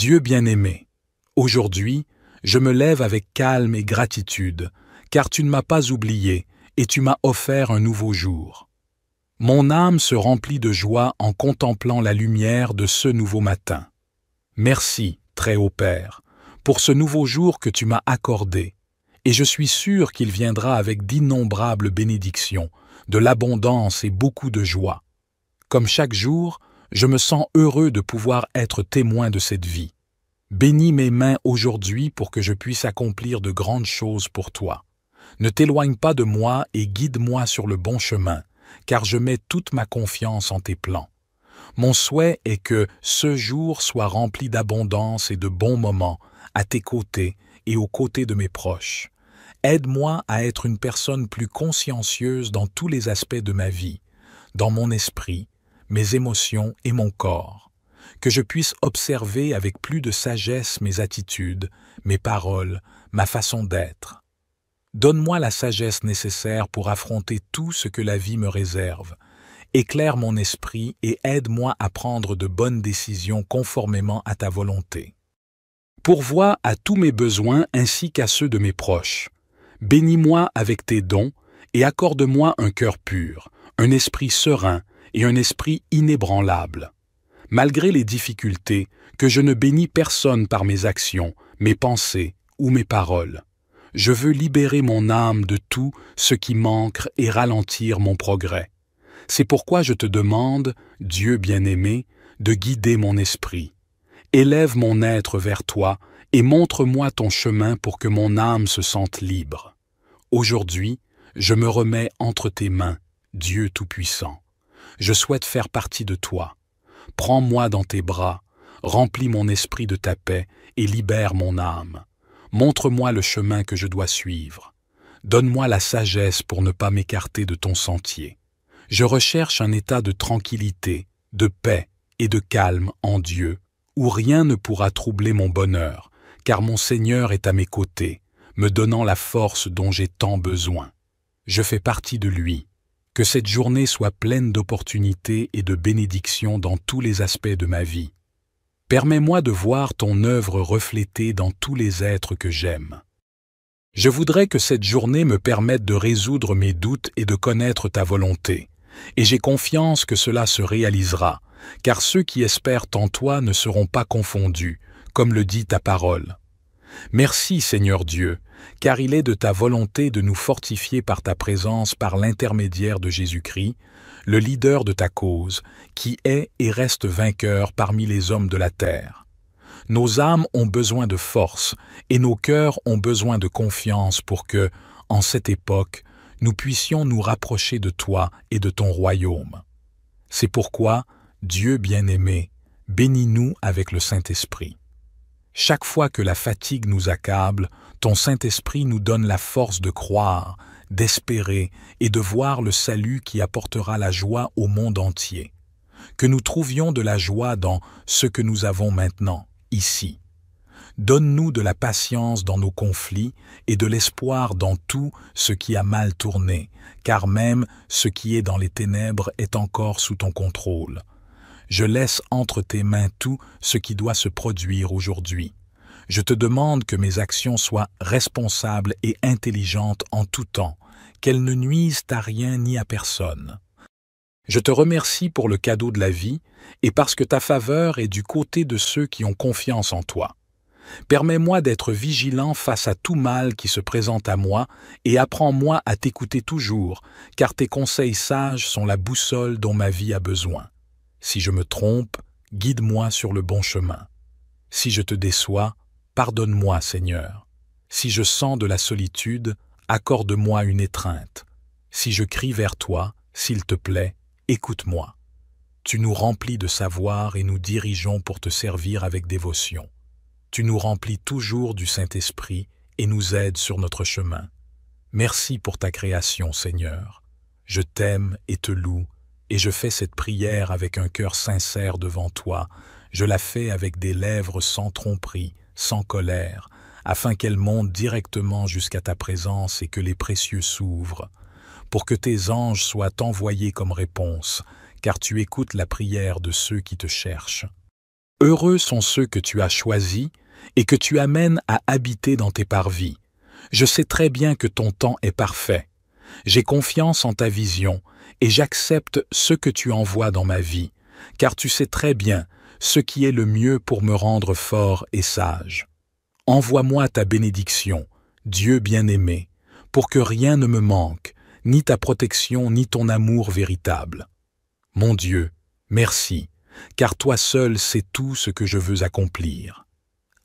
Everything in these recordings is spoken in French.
Dieu bien-aimé, aujourd'hui, je me lève avec calme et gratitude, car tu ne m'as pas oublié et tu m'as offert un nouveau jour. Mon âme se remplit de joie en contemplant la lumière de ce nouveau matin. Merci, très haut Père, pour ce nouveau jour que tu m'as accordé, et je suis sûr qu'il viendra avec d'innombrables bénédictions, de l'abondance et beaucoup de joie. Comme chaque jour, je me sens heureux de pouvoir être témoin de cette vie. Bénis mes mains aujourd'hui pour que je puisse accomplir de grandes choses pour toi. Ne t'éloigne pas de moi et guide-moi sur le bon chemin, car je mets toute ma confiance en tes plans. Mon souhait est que ce jour soit rempli d'abondance et de bons moments, à tes côtés et aux côtés de mes proches. Aide-moi à être une personne plus consciencieuse dans tous les aspects de ma vie, dans mon esprit, mes émotions et mon corps, que je puisse observer avec plus de sagesse mes attitudes, mes paroles, ma façon d'être. Donne-moi la sagesse nécessaire pour affronter tout ce que la vie me réserve. Éclaire mon esprit et aide-moi à prendre de bonnes décisions conformément à ta volonté. Pourvois à tous mes besoins ainsi qu'à ceux de mes proches. Bénis-moi avec tes dons et accorde-moi un cœur pur, un esprit serein et un esprit inébranlable. Malgré les difficultés, que je ne bénis personne par mes actions, mes pensées ou mes paroles. Je veux libérer mon âme de tout ce qui manque et ralentir mon progrès. C'est pourquoi je te demande, Dieu bien-aimé, de guider mon esprit. Élève mon être vers toi et montre-moi ton chemin pour que mon âme se sente libre. Aujourd'hui, je me remets entre tes mains, Dieu Tout-Puissant. Je souhaite faire partie de toi. Prends-moi dans tes bras, remplis mon esprit de ta paix et libère mon âme. Montre-moi le chemin que je dois suivre. Donne-moi la sagesse pour ne pas m'écarter de ton sentier. Je recherche un état de tranquillité, de paix et de calme en Dieu, où rien ne pourra troubler mon bonheur, car mon Seigneur est à mes côtés, me donnant la force dont j'ai tant besoin. Je fais partie de lui, que cette journée soit pleine d'opportunités et de bénédictions dans tous les aspects de ma vie. Permets-moi de voir ton œuvre reflétée dans tous les êtres que j'aime. Je voudrais que cette journée me permette de résoudre mes doutes et de connaître ta volonté, et j'ai confiance que cela se réalisera, car ceux qui espèrent en toi ne seront pas confondus, comme le dit ta parole. Merci Seigneur Dieu, car il est de ta volonté de nous fortifier par ta présence par l'intermédiaire de Jésus-Christ, le leader de ta cause, qui est et reste vainqueur parmi les hommes de la terre. Nos âmes ont besoin de force et nos cœurs ont besoin de confiance pour que, en cette époque, nous puissions nous rapprocher de toi et de ton royaume. C'est pourquoi, Dieu bien-aimé, bénis-nous avec le Saint-Esprit. Chaque fois que la fatigue nous accable, ton Saint-Esprit nous donne la force de croire, d'espérer et de voir le salut qui apportera la joie au monde entier. Que nous trouvions de la joie dans ce que nous avons maintenant, ici. Donne-nous de la patience dans nos conflits et de l'espoir dans tout ce qui a mal tourné, car même ce qui est dans les ténèbres est encore sous ton contrôle. Je laisse entre tes mains tout ce qui doit se produire aujourd'hui. Je te demande que mes actions soient responsables et intelligentes en tout temps, qu'elles ne nuisent à rien ni à personne. Je te remercie pour le cadeau de la vie et parce que ta faveur est du côté de ceux qui ont confiance en toi. Permets-moi d'être vigilant face à tout mal qui se présente à moi et apprends-moi à t'écouter toujours, car tes conseils sages sont la boussole dont ma vie a besoin. Si je me trompe, guide-moi sur le bon chemin. Si je te déçois, Pardonne-moi, Seigneur. Si je sens de la solitude, accorde-moi une étreinte. Si je crie vers toi, s'il te plaît, écoute-moi. Tu nous remplis de savoir et nous dirigeons pour te servir avec dévotion. Tu nous remplis toujours du Saint-Esprit et nous aides sur notre chemin. Merci pour ta création, Seigneur. Je t'aime et te loue, et je fais cette prière avec un cœur sincère devant toi. Je la fais avec des lèvres sans tromperie, sans colère, afin qu'elle monte directement jusqu'à ta présence et que les précieux s'ouvrent, pour que tes anges soient envoyés comme réponse, car tu écoutes la prière de ceux qui te cherchent. Heureux sont ceux que tu as choisis et que tu amènes à habiter dans tes parvis. Je sais très bien que ton temps est parfait. J'ai confiance en ta vision, et j'accepte ce que tu envoies dans ma vie, car tu sais très bien ce qui est le mieux pour me rendre fort et sage. Envoie-moi ta bénédiction, Dieu bien-aimé, pour que rien ne me manque, ni ta protection, ni ton amour véritable. Mon Dieu, merci, car toi seul sais tout ce que je veux accomplir.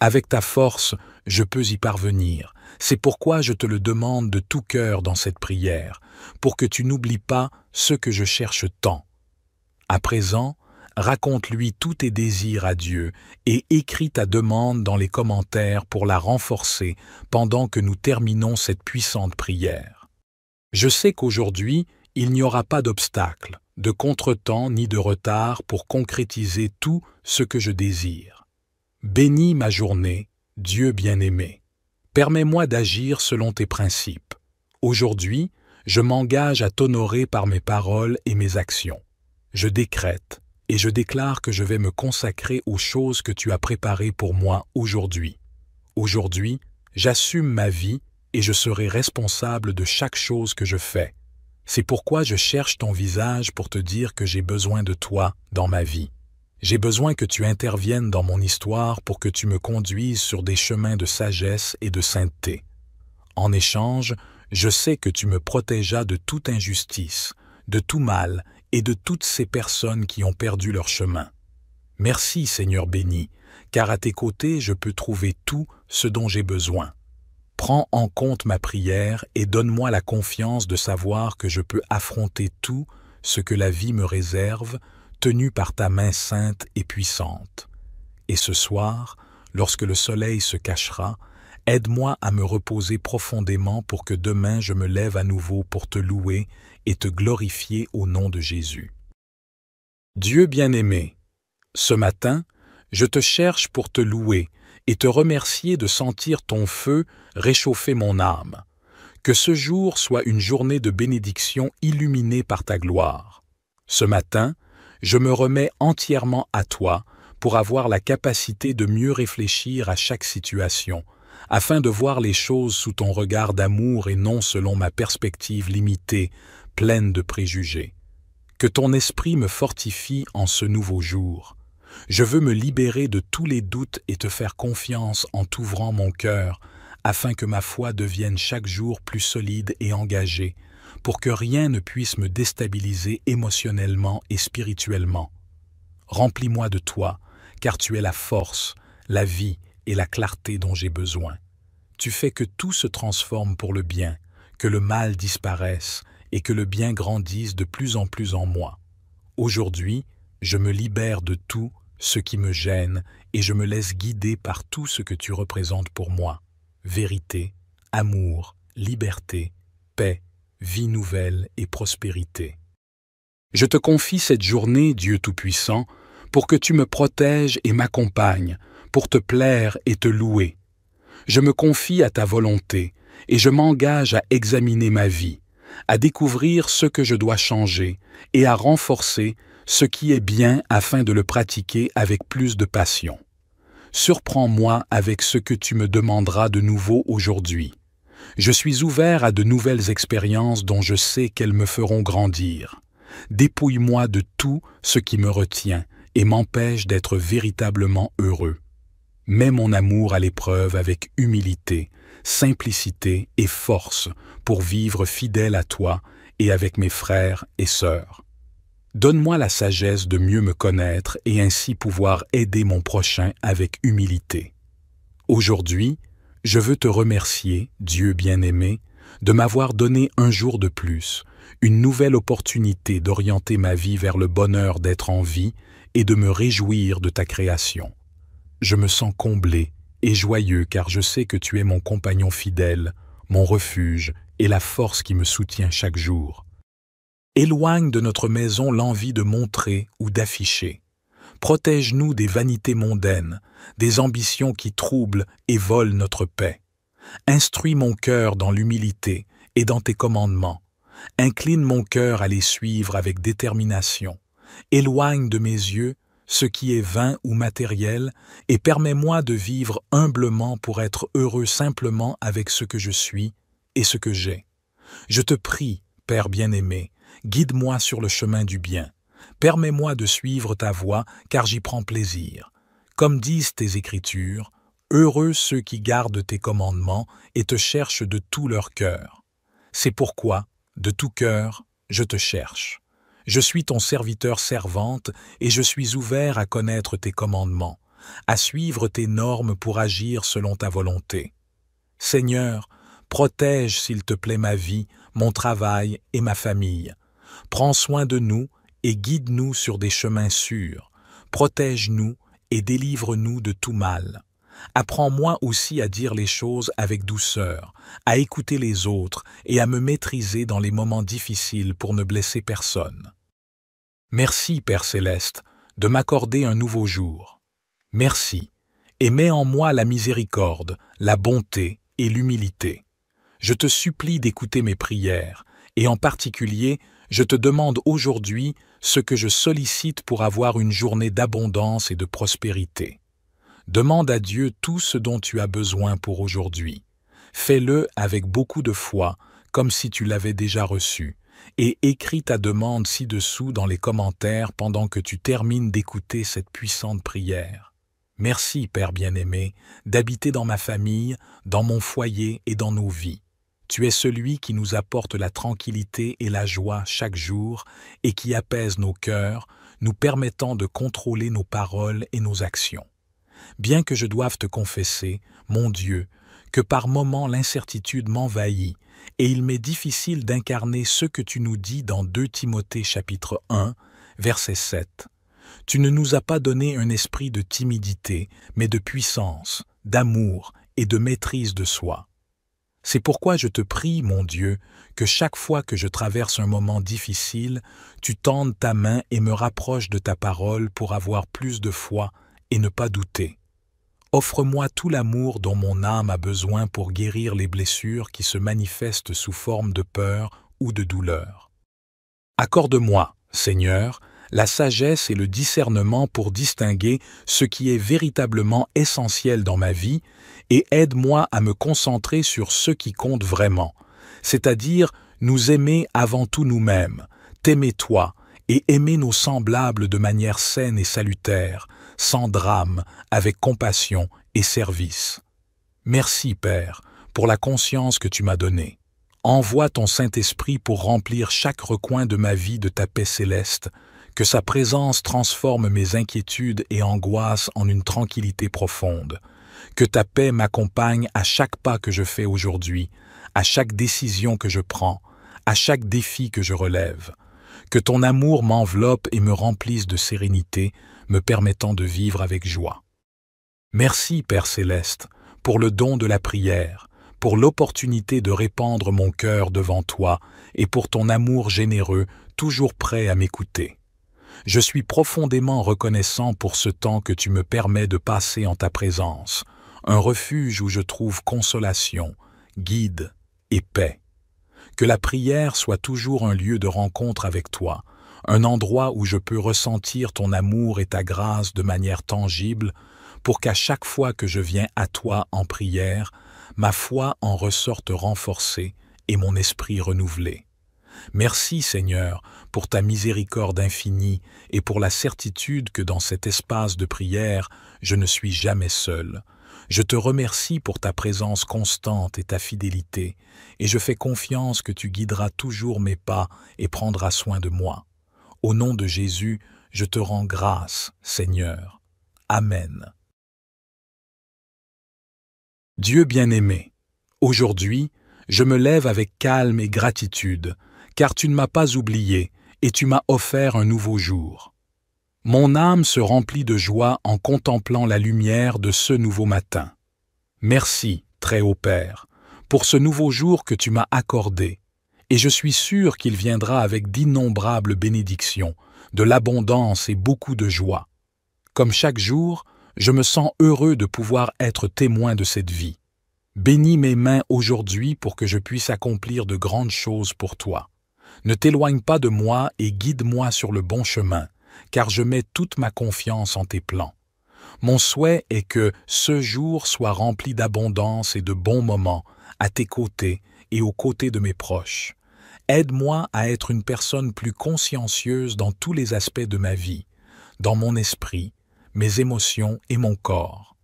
Avec ta force, je peux y parvenir. C'est pourquoi je te le demande de tout cœur dans cette prière, pour que tu n'oublies pas ce que je cherche tant. À présent, raconte-lui tous tes désirs à Dieu et écris ta demande dans les commentaires pour la renforcer pendant que nous terminons cette puissante prière. Je sais qu'aujourd'hui, il n'y aura pas d'obstacle, de contretemps ni de retard pour concrétiser tout ce que je désire. Bénis ma journée, Dieu bien-aimé. Permets-moi d'agir selon tes principes. Aujourd'hui, je m'engage à t'honorer par mes paroles et mes actions. Je décrète, et je déclare que je vais me consacrer aux choses que tu as préparées pour moi aujourd'hui. Aujourd'hui, j'assume ma vie et je serai responsable de chaque chose que je fais. C'est pourquoi je cherche ton visage pour te dire que j'ai besoin de toi dans ma vie. J'ai besoin que tu interviennes dans mon histoire pour que tu me conduises sur des chemins de sagesse et de sainteté. En échange, je sais que tu me protégeas de toute injustice, de tout mal et de toutes ces personnes qui ont perdu leur chemin. Merci Seigneur béni, car à tes côtés je peux trouver tout ce dont j'ai besoin. Prends en compte ma prière et donne-moi la confiance de savoir que je peux affronter tout ce que la vie me réserve, tenu par ta main sainte et puissante. Et ce soir, lorsque le soleil se cachera Aide-moi à me reposer profondément pour que demain je me lève à nouveau pour te louer et te glorifier au nom de Jésus. Dieu bien-aimé, ce matin, je te cherche pour te louer et te remercier de sentir ton feu réchauffer mon âme. Que ce jour soit une journée de bénédiction illuminée par ta gloire. Ce matin, je me remets entièrement à toi pour avoir la capacité de mieux réfléchir à chaque situation, afin de voir les choses sous ton regard d'amour et non selon ma perspective limitée, pleine de préjugés. Que ton esprit me fortifie en ce nouveau jour. Je veux me libérer de tous les doutes et te faire confiance en t'ouvrant mon cœur, afin que ma foi devienne chaque jour plus solide et engagée, pour que rien ne puisse me déstabiliser émotionnellement et spirituellement. Remplis-moi de toi, car tu es la force, la vie, et la clarté dont j'ai besoin. Tu fais que tout se transforme pour le bien, que le mal disparaisse et que le bien grandisse de plus en plus en moi. Aujourd'hui, je me libère de tout ce qui me gêne et je me laisse guider par tout ce que tu représentes pour moi. Vérité, amour, liberté, paix, vie nouvelle et prospérité. Je te confie cette journée, Dieu Tout-Puissant, pour que tu me protèges et m'accompagnes, pour te plaire et te louer. Je me confie à ta volonté, et je m'engage à examiner ma vie, à découvrir ce que je dois changer, et à renforcer ce qui est bien afin de le pratiquer avec plus de passion. Surprends-moi avec ce que tu me demanderas de nouveau aujourd'hui. Je suis ouvert à de nouvelles expériences dont je sais qu'elles me feront grandir. Dépouille-moi de tout ce qui me retient et m'empêche d'être véritablement heureux. Mets mon amour à l'épreuve avec humilité, simplicité et force pour vivre fidèle à toi et avec mes frères et sœurs. Donne-moi la sagesse de mieux me connaître et ainsi pouvoir aider mon prochain avec humilité. Aujourd'hui, je veux te remercier, Dieu bien-aimé, de m'avoir donné un jour de plus, une nouvelle opportunité d'orienter ma vie vers le bonheur d'être en vie et de me réjouir de ta création. Je me sens comblé et joyeux car je sais que tu es mon compagnon fidèle, mon refuge et la force qui me soutient chaque jour. Éloigne de notre maison l'envie de montrer ou d'afficher. Protège-nous des vanités mondaines, des ambitions qui troublent et volent notre paix. Instruis mon cœur dans l'humilité et dans tes commandements. Incline mon cœur à les suivre avec détermination. Éloigne de mes yeux ce qui est vain ou matériel, et permets-moi de vivre humblement pour être heureux simplement avec ce que je suis et ce que j'ai. Je te prie, Père bien-aimé, guide-moi sur le chemin du bien. Permets-moi de suivre ta voie, car j'y prends plaisir. Comme disent tes Écritures, Heureux ceux qui gardent tes commandements et te cherchent de tout leur cœur. C'est pourquoi, de tout cœur, je te cherche. Je suis ton serviteur servante, et je suis ouvert à connaître tes commandements, à suivre tes normes pour agir selon ta volonté. Seigneur, protège, s'il te plaît, ma vie, mon travail et ma famille. Prends soin de nous et guide-nous sur des chemins sûrs. Protège-nous et délivre-nous de tout mal. Apprends-moi aussi à dire les choses avec douceur, à écouter les autres et à me maîtriser dans les moments difficiles pour ne blesser personne. Merci, Père céleste, de m'accorder un nouveau jour. Merci, et mets en moi la miséricorde, la bonté et l'humilité. Je te supplie d'écouter mes prières, et en particulier, je te demande aujourd'hui ce que je sollicite pour avoir une journée d'abondance et de prospérité. Demande à Dieu tout ce dont tu as besoin pour aujourd'hui. Fais-le avec beaucoup de foi, comme si tu l'avais déjà reçu, et écris ta demande ci-dessous dans les commentaires pendant que tu termines d'écouter cette puissante prière. Merci, Père bien-aimé, d'habiter dans ma famille, dans mon foyer et dans nos vies. Tu es celui qui nous apporte la tranquillité et la joie chaque jour et qui apaise nos cœurs, nous permettant de contrôler nos paroles et nos actions. Bien que je doive te confesser, mon Dieu, que par moments l'incertitude m'envahit et il m'est difficile d'incarner ce que tu nous dis dans 2 Timothée chapitre 1, verset 7. Tu ne nous as pas donné un esprit de timidité, mais de puissance, d'amour et de maîtrise de soi. C'est pourquoi je te prie, mon Dieu, que chaque fois que je traverse un moment difficile, tu tendes ta main et me rapproches de ta parole pour avoir plus de foi et ne pas douter. Offre-moi tout l'amour dont mon âme a besoin pour guérir les blessures qui se manifestent sous forme de peur ou de douleur. Accorde-moi, Seigneur, la sagesse et le discernement pour distinguer ce qui est véritablement essentiel dans ma vie et aide-moi à me concentrer sur ce qui compte vraiment, c'est-à-dire nous aimer avant tout nous-mêmes, t'aimer toi et aimer nos semblables de manière saine et salutaire, sans drame, avec compassion et service. Merci, Père, pour la conscience que tu m'as donnée. Envoie ton Saint-Esprit pour remplir chaque recoin de ma vie de ta paix céleste, que sa présence transforme mes inquiétudes et angoisses en une tranquillité profonde, que ta paix m'accompagne à chaque pas que je fais aujourd'hui, à chaque décision que je prends, à chaque défi que je relève, que ton amour m'enveloppe et me remplisse de sérénité, me permettant de vivre avec joie. Merci, Père céleste, pour le don de la prière, pour l'opportunité de répandre mon cœur devant toi et pour ton amour généreux, toujours prêt à m'écouter. Je suis profondément reconnaissant pour ce temps que tu me permets de passer en ta présence, un refuge où je trouve consolation, guide et paix. Que la prière soit toujours un lieu de rencontre avec toi, un endroit où je peux ressentir ton amour et ta grâce de manière tangible, pour qu'à chaque fois que je viens à toi en prière, ma foi en ressorte renforcée et mon esprit renouvelé. Merci Seigneur pour ta miséricorde infinie et pour la certitude que dans cet espace de prière, je ne suis jamais seul. Je te remercie pour ta présence constante et ta fidélité, et je fais confiance que tu guideras toujours mes pas et prendras soin de moi. Au nom de Jésus, je te rends grâce, Seigneur. Amen. Dieu bien-aimé, aujourd'hui, je me lève avec calme et gratitude, car tu ne m'as pas oublié et tu m'as offert un nouveau jour. Mon âme se remplit de joie en contemplant la lumière de ce nouveau matin. Merci, Très-Haut Père, pour ce nouveau jour que tu m'as accordé, et je suis sûr qu'il viendra avec d'innombrables bénédictions, de l'abondance et beaucoup de joie. Comme chaque jour, je me sens heureux de pouvoir être témoin de cette vie. Bénis mes mains aujourd'hui pour que je puisse accomplir de grandes choses pour toi. Ne t'éloigne pas de moi et guide-moi sur le bon chemin, car je mets toute ma confiance en tes plans. Mon souhait est que ce jour soit rempli d'abondance et de bons moments, à tes côtés, et aux côtés de mes proches. Aide-moi à être une personne plus consciencieuse dans tous les aspects de ma vie, dans mon esprit, mes émotions et mon corps,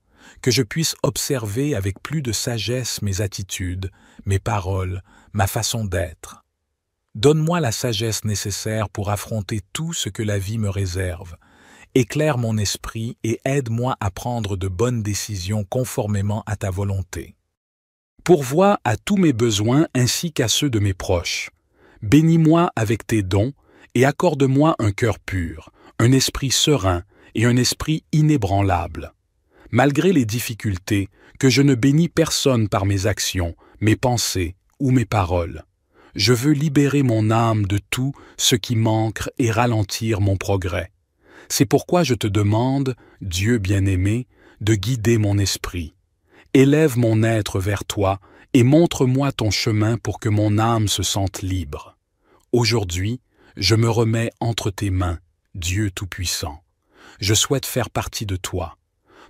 que je puisse observer avec plus de sagesse mes attitudes, mes paroles, ma façon d'être. Donne-moi la sagesse nécessaire pour affronter tout ce que la vie me réserve. Éclaire mon esprit et aide-moi à prendre de bonnes décisions conformément à ta volonté. Pourvois à tous mes besoins ainsi qu'à ceux de mes proches. Bénis-moi avec tes dons et accorde-moi un cœur pur, un esprit serein et un esprit inébranlable. Malgré les difficultés, que je ne bénis personne par mes actions, mes pensées ou mes paroles. Je veux libérer mon âme de tout ce qui manque et ralentir mon progrès. C'est pourquoi je te demande, Dieu bien-aimé, de guider mon esprit Élève mon être vers toi et montre-moi ton chemin pour que mon âme se sente libre. Aujourd'hui, je me remets entre tes mains, Dieu Tout-Puissant. Je souhaite faire partie de toi.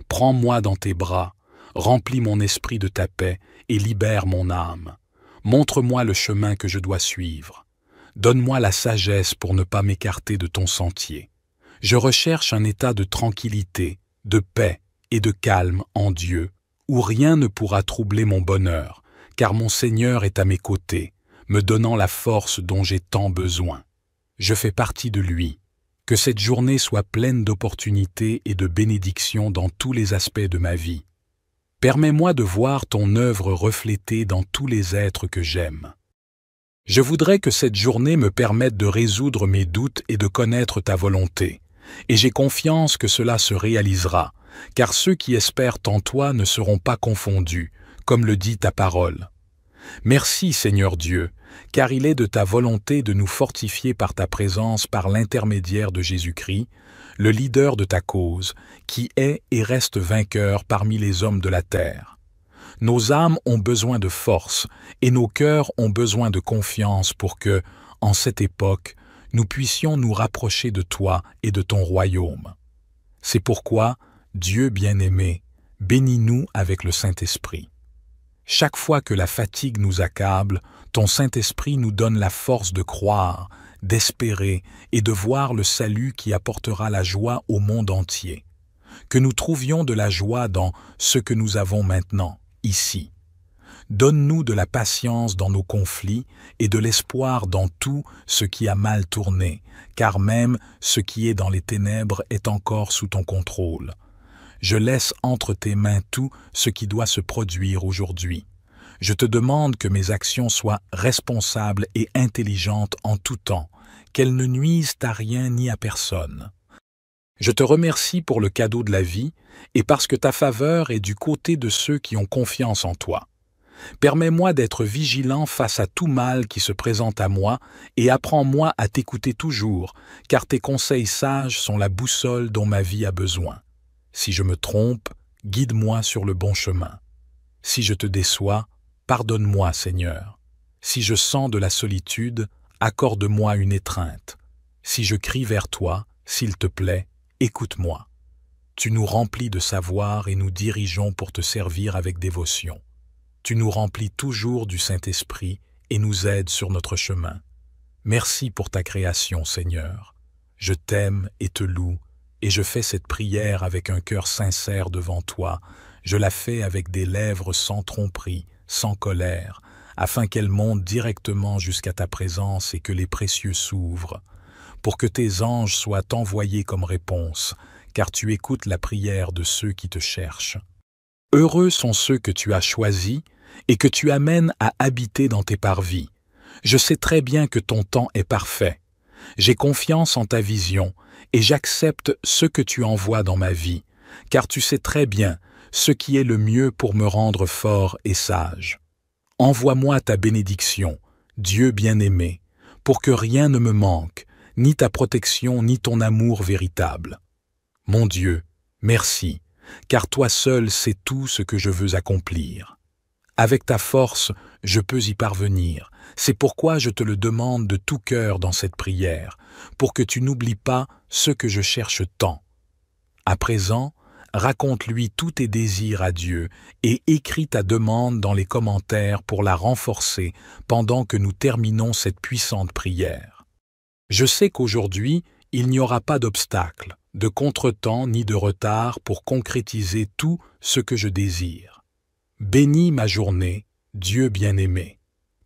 Prends-moi dans tes bras, remplis mon esprit de ta paix et libère mon âme. Montre-moi le chemin que je dois suivre. Donne-moi la sagesse pour ne pas m'écarter de ton sentier. Je recherche un état de tranquillité, de paix et de calme en Dieu où rien ne pourra troubler mon bonheur, car mon Seigneur est à mes côtés, me donnant la force dont j'ai tant besoin. Je fais partie de lui. Que cette journée soit pleine d'opportunités et de bénédictions dans tous les aspects de ma vie. Permets-moi de voir ton œuvre reflétée dans tous les êtres que j'aime. Je voudrais que cette journée me permette de résoudre mes doutes et de connaître ta volonté, et j'ai confiance que cela se réalisera, car ceux qui espèrent en toi ne seront pas confondus, comme le dit ta parole. Merci Seigneur Dieu, car il est de ta volonté de nous fortifier par ta présence par l'intermédiaire de Jésus-Christ, le leader de ta cause, qui est et reste vainqueur parmi les hommes de la terre. Nos âmes ont besoin de force et nos cœurs ont besoin de confiance pour que, en cette époque, nous puissions nous rapprocher de toi et de ton royaume. C'est pourquoi, Dieu bien-aimé, bénis-nous avec le Saint-Esprit. Chaque fois que la fatigue nous accable, ton Saint-Esprit nous donne la force de croire, d'espérer et de voir le salut qui apportera la joie au monde entier. Que nous trouvions de la joie dans ce que nous avons maintenant, ici. Donne-nous de la patience dans nos conflits et de l'espoir dans tout ce qui a mal tourné, car même ce qui est dans les ténèbres est encore sous ton contrôle. Je laisse entre tes mains tout ce qui doit se produire aujourd'hui. Je te demande que mes actions soient responsables et intelligentes en tout temps, qu'elles ne nuisent à rien ni à personne. Je te remercie pour le cadeau de la vie et parce que ta faveur est du côté de ceux qui ont confiance en toi. Permets-moi d'être vigilant face à tout mal qui se présente à moi, et apprends-moi à t'écouter toujours, car tes conseils sages sont la boussole dont ma vie a besoin. Si je me trompe, guide-moi sur le bon chemin. Si je te déçois, pardonne-moi, Seigneur. Si je sens de la solitude, accorde-moi une étreinte. Si je crie vers toi, s'il te plaît, écoute-moi. Tu nous remplis de savoir et nous dirigeons pour te servir avec dévotion. Tu nous remplis toujours du Saint-Esprit et nous aides sur notre chemin. Merci pour ta création, Seigneur. Je t'aime et te loue et je fais cette prière avec un cœur sincère devant toi, je la fais avec des lèvres sans tromperie, sans colère, afin qu'elle monte directement jusqu'à ta présence et que les précieux s'ouvrent, pour que tes anges soient envoyés comme réponse, car tu écoutes la prière de ceux qui te cherchent. Heureux sont ceux que tu as choisis et que tu amènes à habiter dans tes parvis. Je sais très bien que ton temps est parfait, j'ai confiance en ta vision et j'accepte ce que tu envoies dans ma vie, car tu sais très bien ce qui est le mieux pour me rendre fort et sage. Envoie-moi ta bénédiction, Dieu bien-aimé, pour que rien ne me manque, ni ta protection, ni ton amour véritable. Mon Dieu, merci, car toi seul sais tout ce que je veux accomplir. Avec ta force, je peux y parvenir. C'est pourquoi je te le demande de tout cœur dans cette prière, pour que tu n'oublies pas ce que je cherche tant. À présent, raconte-lui tous tes désirs à Dieu et écris ta demande dans les commentaires pour la renforcer pendant que nous terminons cette puissante prière. Je sais qu'aujourd'hui, il n'y aura pas d'obstacle, de contretemps ni de retard pour concrétiser tout ce que je désire. Bénis ma journée, Dieu bien-aimé.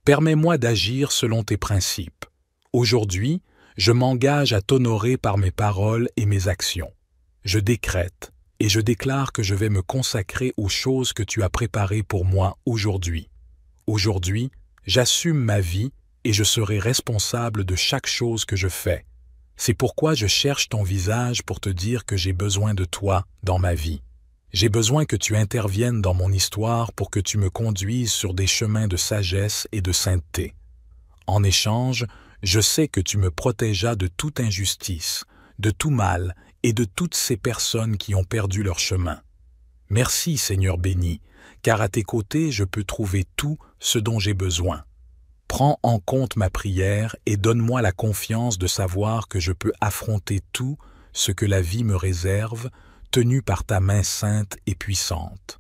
Permets-moi d'agir selon tes principes. Aujourd'hui, je m'engage à t'honorer par mes paroles et mes actions. Je décrète et je déclare que je vais me consacrer aux choses que tu as préparées pour moi aujourd'hui. Aujourd'hui, j'assume ma vie et je serai responsable de chaque chose que je fais. C'est pourquoi je cherche ton visage pour te dire que j'ai besoin de toi dans ma vie. J'ai besoin que tu interviennes dans mon histoire pour que tu me conduises sur des chemins de sagesse et de sainteté. En échange, je sais que tu me protégeas de toute injustice, de tout mal et de toutes ces personnes qui ont perdu leur chemin. Merci, Seigneur béni, car à tes côtés je peux trouver tout ce dont j'ai besoin. Prends en compte ma prière et donne-moi la confiance de savoir que je peux affronter tout ce que la vie me réserve par ta main sainte et puissante.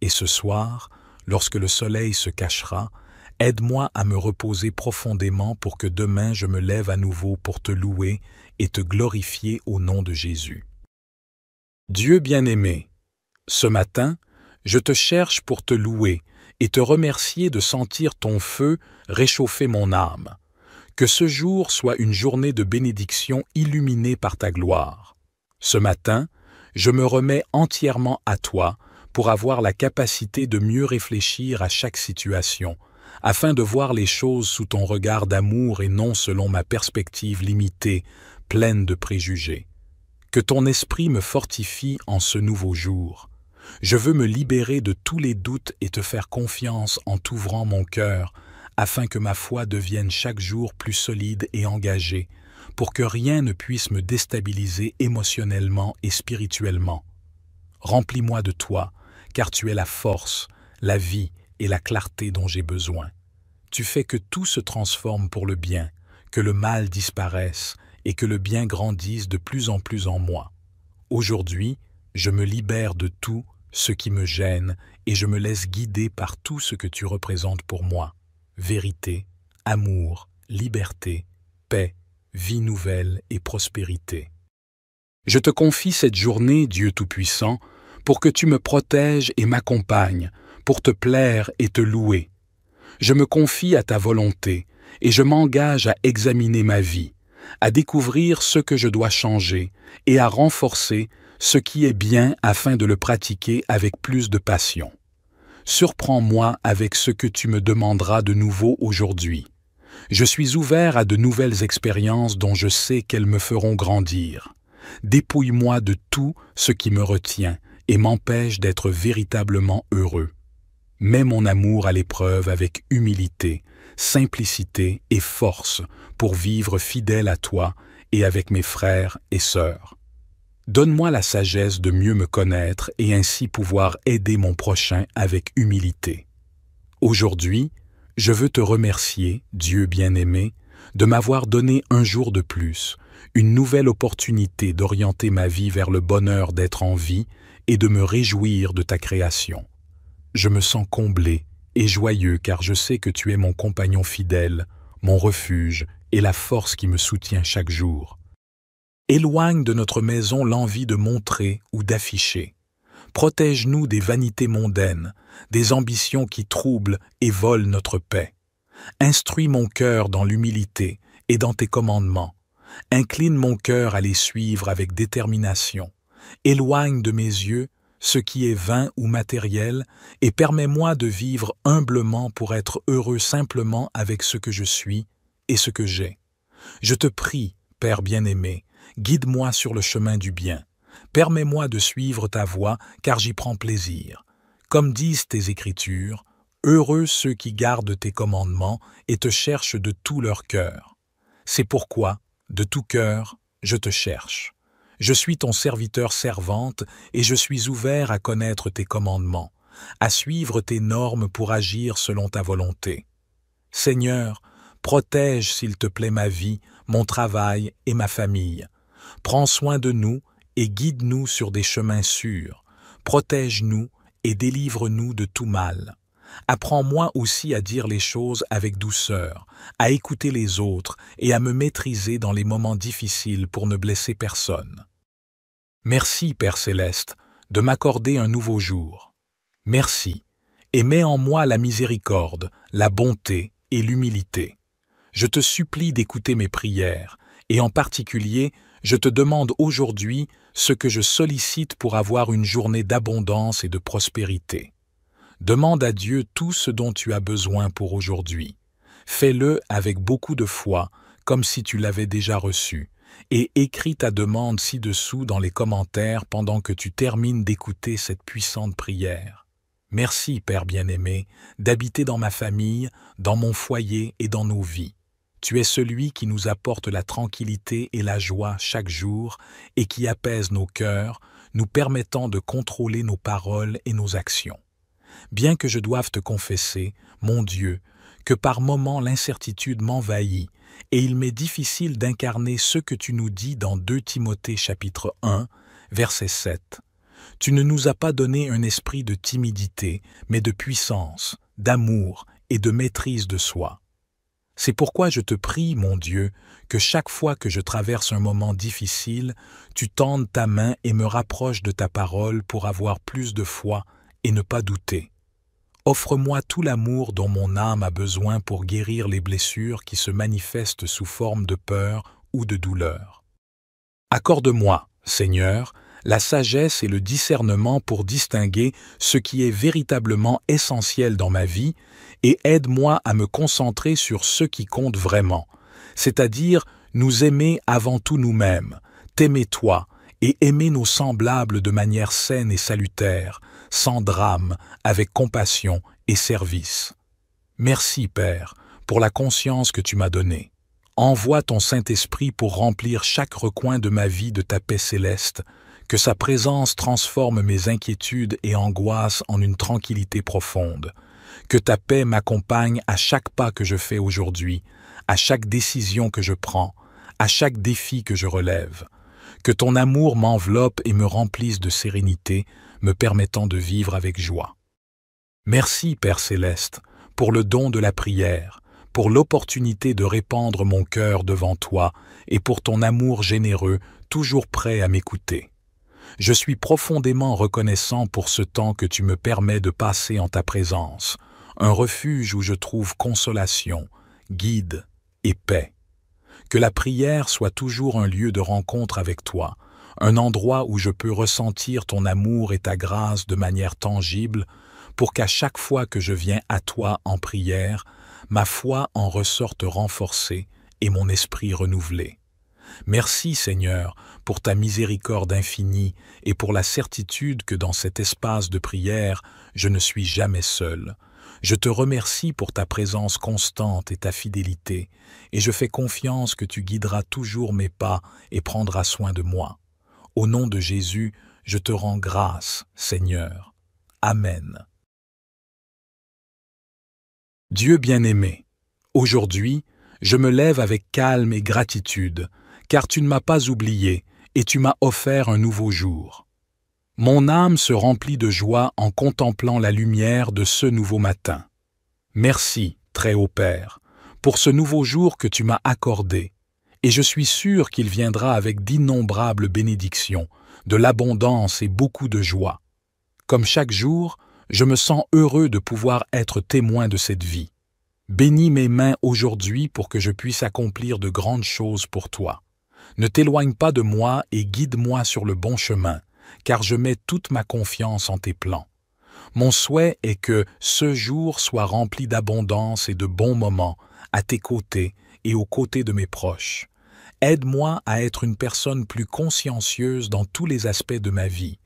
Et ce soir, lorsque le soleil se cachera, aide-moi à me reposer profondément pour que demain je me lève à nouveau pour te louer et te glorifier au nom de Jésus. Dieu bien-aimé, ce matin, je te cherche pour te louer et te remercier de sentir ton feu réchauffer mon âme. Que ce jour soit une journée de bénédiction illuminée par ta gloire. Ce matin, je me remets entièrement à toi pour avoir la capacité de mieux réfléchir à chaque situation, afin de voir les choses sous ton regard d'amour et non selon ma perspective limitée, pleine de préjugés. Que ton esprit me fortifie en ce nouveau jour. Je veux me libérer de tous les doutes et te faire confiance en t'ouvrant mon cœur, afin que ma foi devienne chaque jour plus solide et engagée, pour que rien ne puisse me déstabiliser émotionnellement et spirituellement. Remplis-moi de toi, car tu es la force, la vie et la clarté dont j'ai besoin. Tu fais que tout se transforme pour le bien, que le mal disparaisse et que le bien grandisse de plus en plus en moi. Aujourd'hui, je me libère de tout ce qui me gêne et je me laisse guider par tout ce que tu représentes pour moi. Vérité, amour, liberté, paix, vie nouvelle et prospérité. Je te confie cette journée, Dieu Tout-Puissant, pour que tu me protèges et m'accompagnes, pour te plaire et te louer. Je me confie à ta volonté, et je m'engage à examiner ma vie, à découvrir ce que je dois changer, et à renforcer ce qui est bien afin de le pratiquer avec plus de passion. Surprends-moi avec ce que tu me demanderas de nouveau aujourd'hui. Je suis ouvert à de nouvelles expériences dont je sais qu'elles me feront grandir. Dépouille-moi de tout ce qui me retient et m'empêche d'être véritablement heureux. Mets mon amour à l'épreuve avec humilité, simplicité et force pour vivre fidèle à toi et avec mes frères et sœurs. Donne-moi la sagesse de mieux me connaître et ainsi pouvoir aider mon prochain avec humilité. Aujourd'hui, je veux te remercier, Dieu bien-aimé, de m'avoir donné un jour de plus, une nouvelle opportunité d'orienter ma vie vers le bonheur d'être en vie et de me réjouir de ta création. Je me sens comblé et joyeux car je sais que tu es mon compagnon fidèle, mon refuge et la force qui me soutient chaque jour. Éloigne de notre maison l'envie de montrer ou d'afficher, protège-nous des vanités mondaines, des ambitions qui troublent et volent notre paix. Instruis mon cœur dans l'humilité et dans tes commandements. Incline mon cœur à les suivre avec détermination. Éloigne de mes yeux ce qui est vain ou matériel et permets-moi de vivre humblement pour être heureux simplement avec ce que je suis et ce que j'ai. Je te prie, Père bien-aimé, guide-moi sur le chemin du bien. Permets-moi de suivre ta voie, car j'y prends plaisir. Comme disent tes Écritures, Heureux ceux qui gardent tes commandements et te cherchent de tout leur cœur. C'est pourquoi, de tout cœur, je te cherche. Je suis ton serviteur servante et je suis ouvert à connaître tes commandements, à suivre tes normes pour agir selon ta volonté. Seigneur, protège s'il te plaît ma vie, mon travail et ma famille. Prends soin de nous et guide-nous sur des chemins sûrs, protège-nous et délivre-nous de tout mal. Apprends-moi aussi à dire les choses avec douceur, à écouter les autres et à me maîtriser dans les moments difficiles pour ne blesser personne. Merci, Père céleste, de m'accorder un nouveau jour. Merci, et mets en moi la miséricorde, la bonté et l'humilité. Je te supplie d'écouter mes prières, et en particulier je te demande aujourd'hui ce que je sollicite pour avoir une journée d'abondance et de prospérité. Demande à Dieu tout ce dont tu as besoin pour aujourd'hui. Fais-le avec beaucoup de foi, comme si tu l'avais déjà reçu, et écris ta demande ci-dessous dans les commentaires pendant que tu termines d'écouter cette puissante prière. Merci, Père bien-aimé, d'habiter dans ma famille, dans mon foyer et dans nos vies. Tu es celui qui nous apporte la tranquillité et la joie chaque jour et qui apaise nos cœurs, nous permettant de contrôler nos paroles et nos actions. Bien que je doive te confesser, mon Dieu, que par moments l'incertitude m'envahit, et il m'est difficile d'incarner ce que tu nous dis dans 2 Timothée chapitre 1, verset 7. Tu ne nous as pas donné un esprit de timidité, mais de puissance, d'amour et de maîtrise de soi. C'est pourquoi je te prie, mon Dieu, que chaque fois que je traverse un moment difficile, tu tendes ta main et me rapproches de ta parole pour avoir plus de foi et ne pas douter. Offre-moi tout l'amour dont mon âme a besoin pour guérir les blessures qui se manifestent sous forme de peur ou de douleur. Accorde-moi, Seigneur, la sagesse et le discernement pour distinguer ce qui est véritablement essentiel dans ma vie et aide-moi à me concentrer sur ce qui compte vraiment, c'est-à-dire nous aimer avant tout nous-mêmes, t'aimer toi et aimer nos semblables de manière saine et salutaire, sans drame, avec compassion et service. Merci Père pour la conscience que tu m'as donnée. Envoie ton Saint-Esprit pour remplir chaque recoin de ma vie de ta paix céleste, que sa présence transforme mes inquiétudes et angoisses en une tranquillité profonde, que ta paix m'accompagne à chaque pas que je fais aujourd'hui, à chaque décision que je prends, à chaque défi que je relève, que ton amour m'enveloppe et me remplisse de sérénité, me permettant de vivre avec joie. Merci, Père céleste, pour le don de la prière, pour l'opportunité de répandre mon cœur devant toi et pour ton amour généreux, toujours prêt à m'écouter je suis profondément reconnaissant pour ce temps que tu me permets de passer en ta présence, un refuge où je trouve consolation, guide et paix. Que la prière soit toujours un lieu de rencontre avec toi, un endroit où je peux ressentir ton amour et ta grâce de manière tangible, pour qu'à chaque fois que je viens à toi en prière, ma foi en ressorte renforcée et mon esprit renouvelé. Merci Seigneur pour ta miséricorde infinie et pour la certitude que dans cet espace de prière, je ne suis jamais seul. Je te remercie pour ta présence constante et ta fidélité, et je fais confiance que tu guideras toujours mes pas et prendras soin de moi. Au nom de Jésus, je te rends grâce, Seigneur. Amen. Dieu bien-aimé, aujourd'hui, je me lève avec calme et gratitude, car tu ne m'as pas oublié, et tu m'as offert un nouveau jour. Mon âme se remplit de joie en contemplant la lumière de ce nouveau matin. Merci, très haut Père, pour ce nouveau jour que tu m'as accordé, et je suis sûr qu'il viendra avec d'innombrables bénédictions, de l'abondance et beaucoup de joie. Comme chaque jour, je me sens heureux de pouvoir être témoin de cette vie. Bénis mes mains aujourd'hui pour que je puisse accomplir de grandes choses pour toi. Ne t'éloigne pas de moi et guide-moi sur le bon chemin, car je mets toute ma confiance en tes plans. Mon souhait est que ce jour soit rempli d'abondance et de bons moments, à tes côtés et aux côtés de mes proches. Aide-moi à être une personne plus consciencieuse dans tous les aspects de ma vie,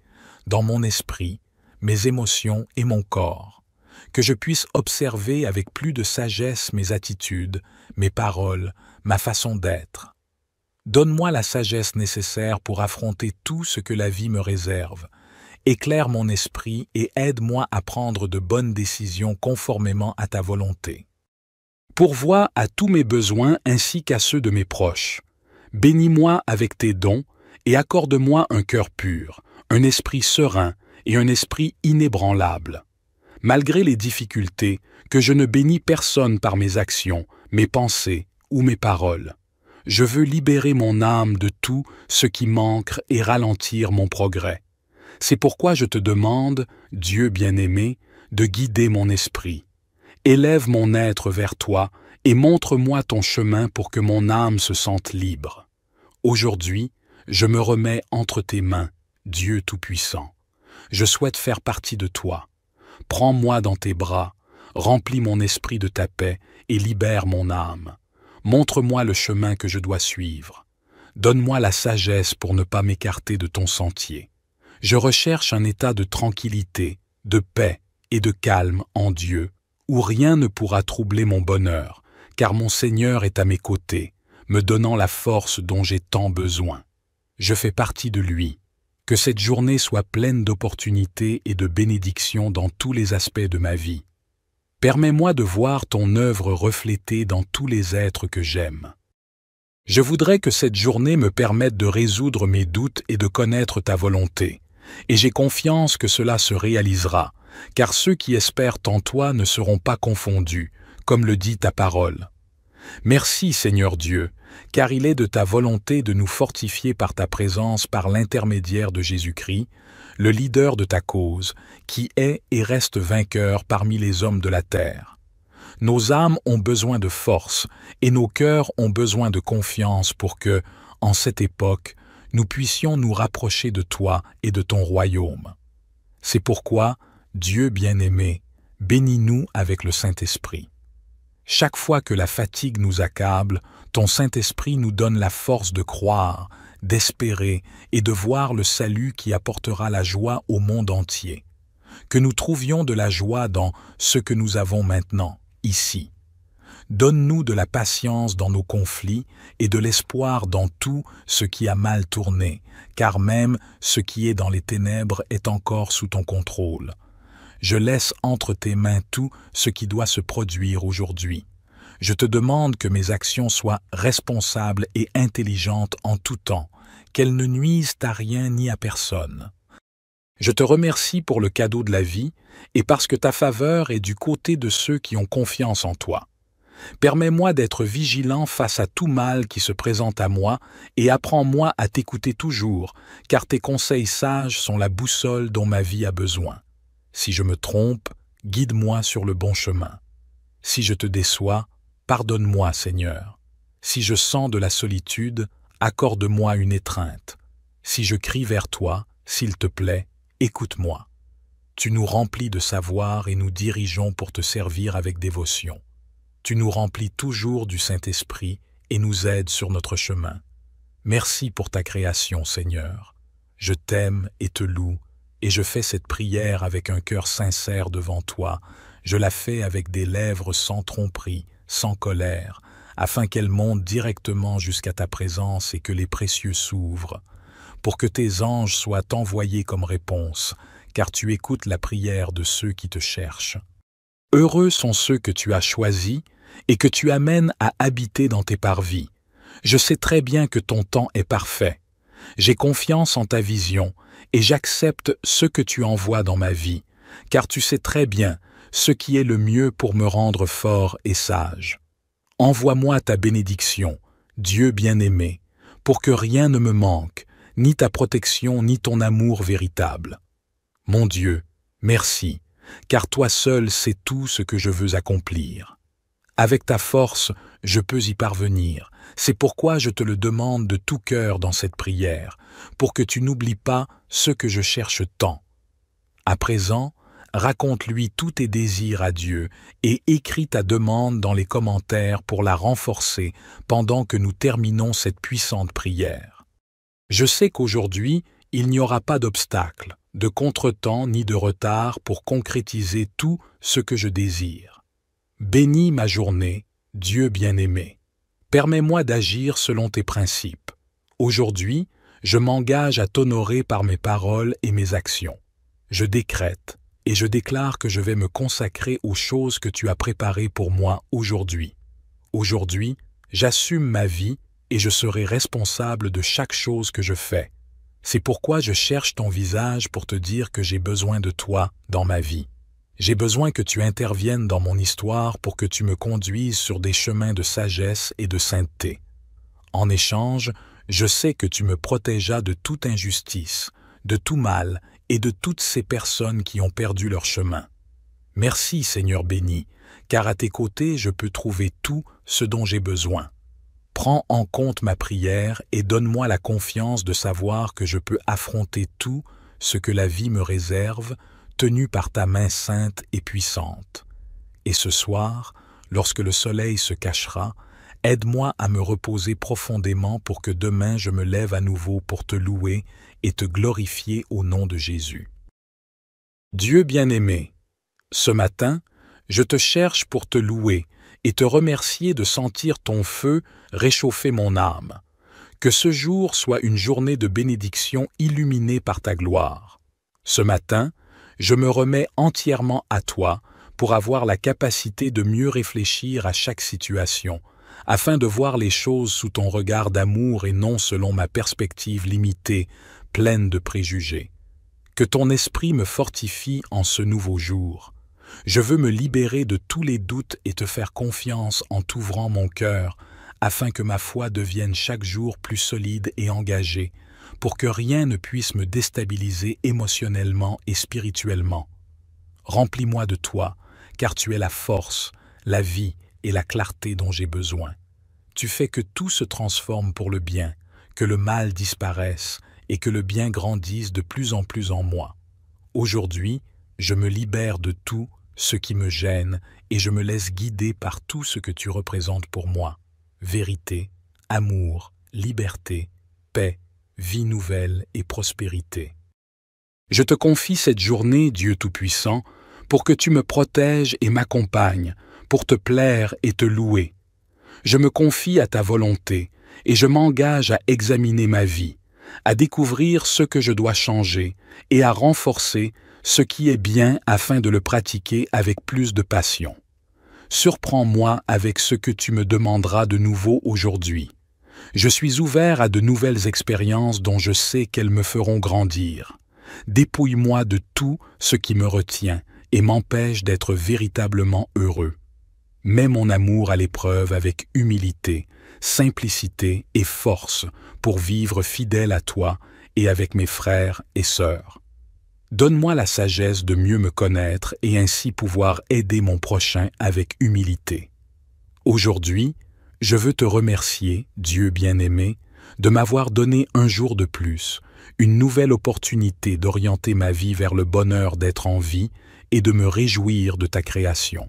dans mon esprit, mes émotions et mon corps, que je puisse observer avec plus de sagesse mes attitudes, mes paroles, ma façon d'être, Donne-moi la sagesse nécessaire pour affronter tout ce que la vie me réserve. Éclaire mon esprit et aide-moi à prendre de bonnes décisions conformément à ta volonté. Pourvois à tous mes besoins ainsi qu'à ceux de mes proches. Bénis-moi avec tes dons et accorde-moi un cœur pur, un esprit serein et un esprit inébranlable. Malgré les difficultés, que je ne bénis personne par mes actions, mes pensées ou mes paroles je veux libérer mon âme de tout ce qui manque et ralentir mon progrès. C'est pourquoi je te demande, Dieu bien-aimé, de guider mon esprit. Élève mon être vers toi et montre-moi ton chemin pour que mon âme se sente libre. Aujourd'hui, je me remets entre tes mains, Dieu Tout-Puissant. Je souhaite faire partie de toi. Prends-moi dans tes bras, remplis mon esprit de ta paix et libère mon âme. Montre-moi le chemin que je dois suivre. Donne-moi la sagesse pour ne pas m'écarter de ton sentier. Je recherche un état de tranquillité, de paix et de calme en Dieu, où rien ne pourra troubler mon bonheur, car mon Seigneur est à mes côtés, me donnant la force dont j'ai tant besoin. Je fais partie de lui. Que cette journée soit pleine d'opportunités et de bénédictions dans tous les aspects de ma vie, Permets-moi de voir ton œuvre reflétée dans tous les êtres que j'aime. Je voudrais que cette journée me permette de résoudre mes doutes et de connaître ta volonté, et j'ai confiance que cela se réalisera, car ceux qui espèrent en toi ne seront pas confondus, comme le dit ta parole. Merci Seigneur Dieu, car il est de ta volonté de nous fortifier par ta présence par l'intermédiaire de Jésus-Christ, le leader de ta cause, qui est et reste vainqueur parmi les hommes de la terre. Nos âmes ont besoin de force et nos cœurs ont besoin de confiance pour que, en cette époque, nous puissions nous rapprocher de toi et de ton royaume. C'est pourquoi, Dieu bien-aimé, bénis-nous avec le Saint-Esprit. Chaque fois que la fatigue nous accable, ton Saint-Esprit nous donne la force de croire, d'espérer et de voir le salut qui apportera la joie au monde entier. Que nous trouvions de la joie dans ce que nous avons maintenant, ici. Donne-nous de la patience dans nos conflits et de l'espoir dans tout ce qui a mal tourné, car même ce qui est dans les ténèbres est encore sous ton contrôle. Je laisse entre tes mains tout ce qui doit se produire aujourd'hui. Je te demande que mes actions soient responsables et intelligentes en tout temps, qu'elles ne nuisent à rien ni à personne. Je te remercie pour le cadeau de la vie et parce que ta faveur est du côté de ceux qui ont confiance en toi. Permets-moi d'être vigilant face à tout mal qui se présente à moi et apprends-moi à t'écouter toujours, car tes conseils sages sont la boussole dont ma vie a besoin. Si je me trompe, guide-moi sur le bon chemin. Si je te déçois, Pardonne-moi, Seigneur. Si je sens de la solitude, accorde-moi une étreinte. Si je crie vers toi, s'il te plaît, écoute-moi. Tu nous remplis de savoir et nous dirigeons pour te servir avec dévotion. Tu nous remplis toujours du Saint-Esprit et nous aides sur notre chemin. Merci pour ta création, Seigneur. Je t'aime et te loue, et je fais cette prière avec un cœur sincère devant toi. Je la fais avec des lèvres sans tromperie, sans colère, afin qu'elle monte directement jusqu'à ta présence et que les précieux s'ouvrent, pour que tes anges soient envoyés comme réponse, car tu écoutes la prière de ceux qui te cherchent. Heureux sont ceux que tu as choisis et que tu amènes à habiter dans tes parvis. Je sais très bien que ton temps est parfait. J'ai confiance en ta vision, et j'accepte ce que tu envoies dans ma vie, car tu sais très bien ce qui est le mieux pour me rendre fort et sage. Envoie-moi ta bénédiction, Dieu bien-aimé, pour que rien ne me manque, ni ta protection, ni ton amour véritable. Mon Dieu, merci, car toi seul sais tout ce que je veux accomplir. Avec ta force, je peux y parvenir. C'est pourquoi je te le demande de tout cœur dans cette prière, pour que tu n'oublies pas ce que je cherche tant. À présent, raconte-lui tous tes désirs à Dieu et écris ta demande dans les commentaires pour la renforcer pendant que nous terminons cette puissante prière. Je sais qu'aujourd'hui, il n'y aura pas d'obstacle, de contretemps ni de retard pour concrétiser tout ce que je désire. Bénis ma journée, Dieu bien-aimé. Permets-moi d'agir selon tes principes. Aujourd'hui, je m'engage à t'honorer par mes paroles et mes actions. Je décrète, et je déclare que je vais me consacrer aux choses que tu as préparées pour moi aujourd'hui. Aujourd'hui, j'assume ma vie et je serai responsable de chaque chose que je fais. C'est pourquoi je cherche ton visage pour te dire que j'ai besoin de toi dans ma vie. J'ai besoin que tu interviennes dans mon histoire pour que tu me conduises sur des chemins de sagesse et de sainteté. En échange, je sais que tu me protégeas de toute injustice, de tout mal et de toutes ces personnes qui ont perdu leur chemin. Merci Seigneur béni, car à tes côtés je peux trouver tout ce dont j'ai besoin. Prends en compte ma prière et donne-moi la confiance de savoir que je peux affronter tout ce que la vie me réserve, tenu par ta main sainte et puissante. Et ce soir, lorsque le soleil se cachera, aide-moi à me reposer profondément pour que demain je me lève à nouveau pour te louer et te glorifier au nom de Jésus. Dieu bien-aimé, ce matin, je te cherche pour te louer et te remercier de sentir ton feu réchauffer mon âme. Que ce jour soit une journée de bénédiction illuminée par ta gloire. Ce matin, je me remets entièrement à toi pour avoir la capacité de mieux réfléchir à chaque situation, afin de voir les choses sous ton regard d'amour et non selon ma perspective limitée, pleine de préjugés. Que ton esprit me fortifie en ce nouveau jour. Je veux me libérer de tous les doutes et te faire confiance en t'ouvrant mon cœur, afin que ma foi devienne chaque jour plus solide et engagée, pour que rien ne puisse me déstabiliser émotionnellement et spirituellement. Remplis-moi de toi, car tu es la force, la vie et la clarté dont j'ai besoin. Tu fais que tout se transforme pour le bien, que le mal disparaisse, et que le bien grandisse de plus en plus en moi. Aujourd'hui, je me libère de tout ce qui me gêne et je me laisse guider par tout ce que tu représentes pour moi. Vérité, amour, liberté, paix, vie nouvelle et prospérité. Je te confie cette journée, Dieu Tout-Puissant, pour que tu me protèges et m'accompagnes, pour te plaire et te louer. Je me confie à ta volonté, et je m'engage à examiner ma vie, à découvrir ce que je dois changer et à renforcer ce qui est bien afin de le pratiquer avec plus de passion. Surprends-moi avec ce que tu me demanderas de nouveau aujourd'hui. Je suis ouvert à de nouvelles expériences dont je sais qu'elles me feront grandir. Dépouille-moi de tout ce qui me retient et m'empêche d'être véritablement heureux. Mets mon amour à l'épreuve avec humilité, simplicité et force pour vivre fidèle à toi et avec mes frères et sœurs. Donne-moi la sagesse de mieux me connaître et ainsi pouvoir aider mon prochain avec humilité. Aujourd'hui, je veux te remercier, Dieu bien-aimé, de m'avoir donné un jour de plus, une nouvelle opportunité d'orienter ma vie vers le bonheur d'être en vie et de me réjouir de ta création.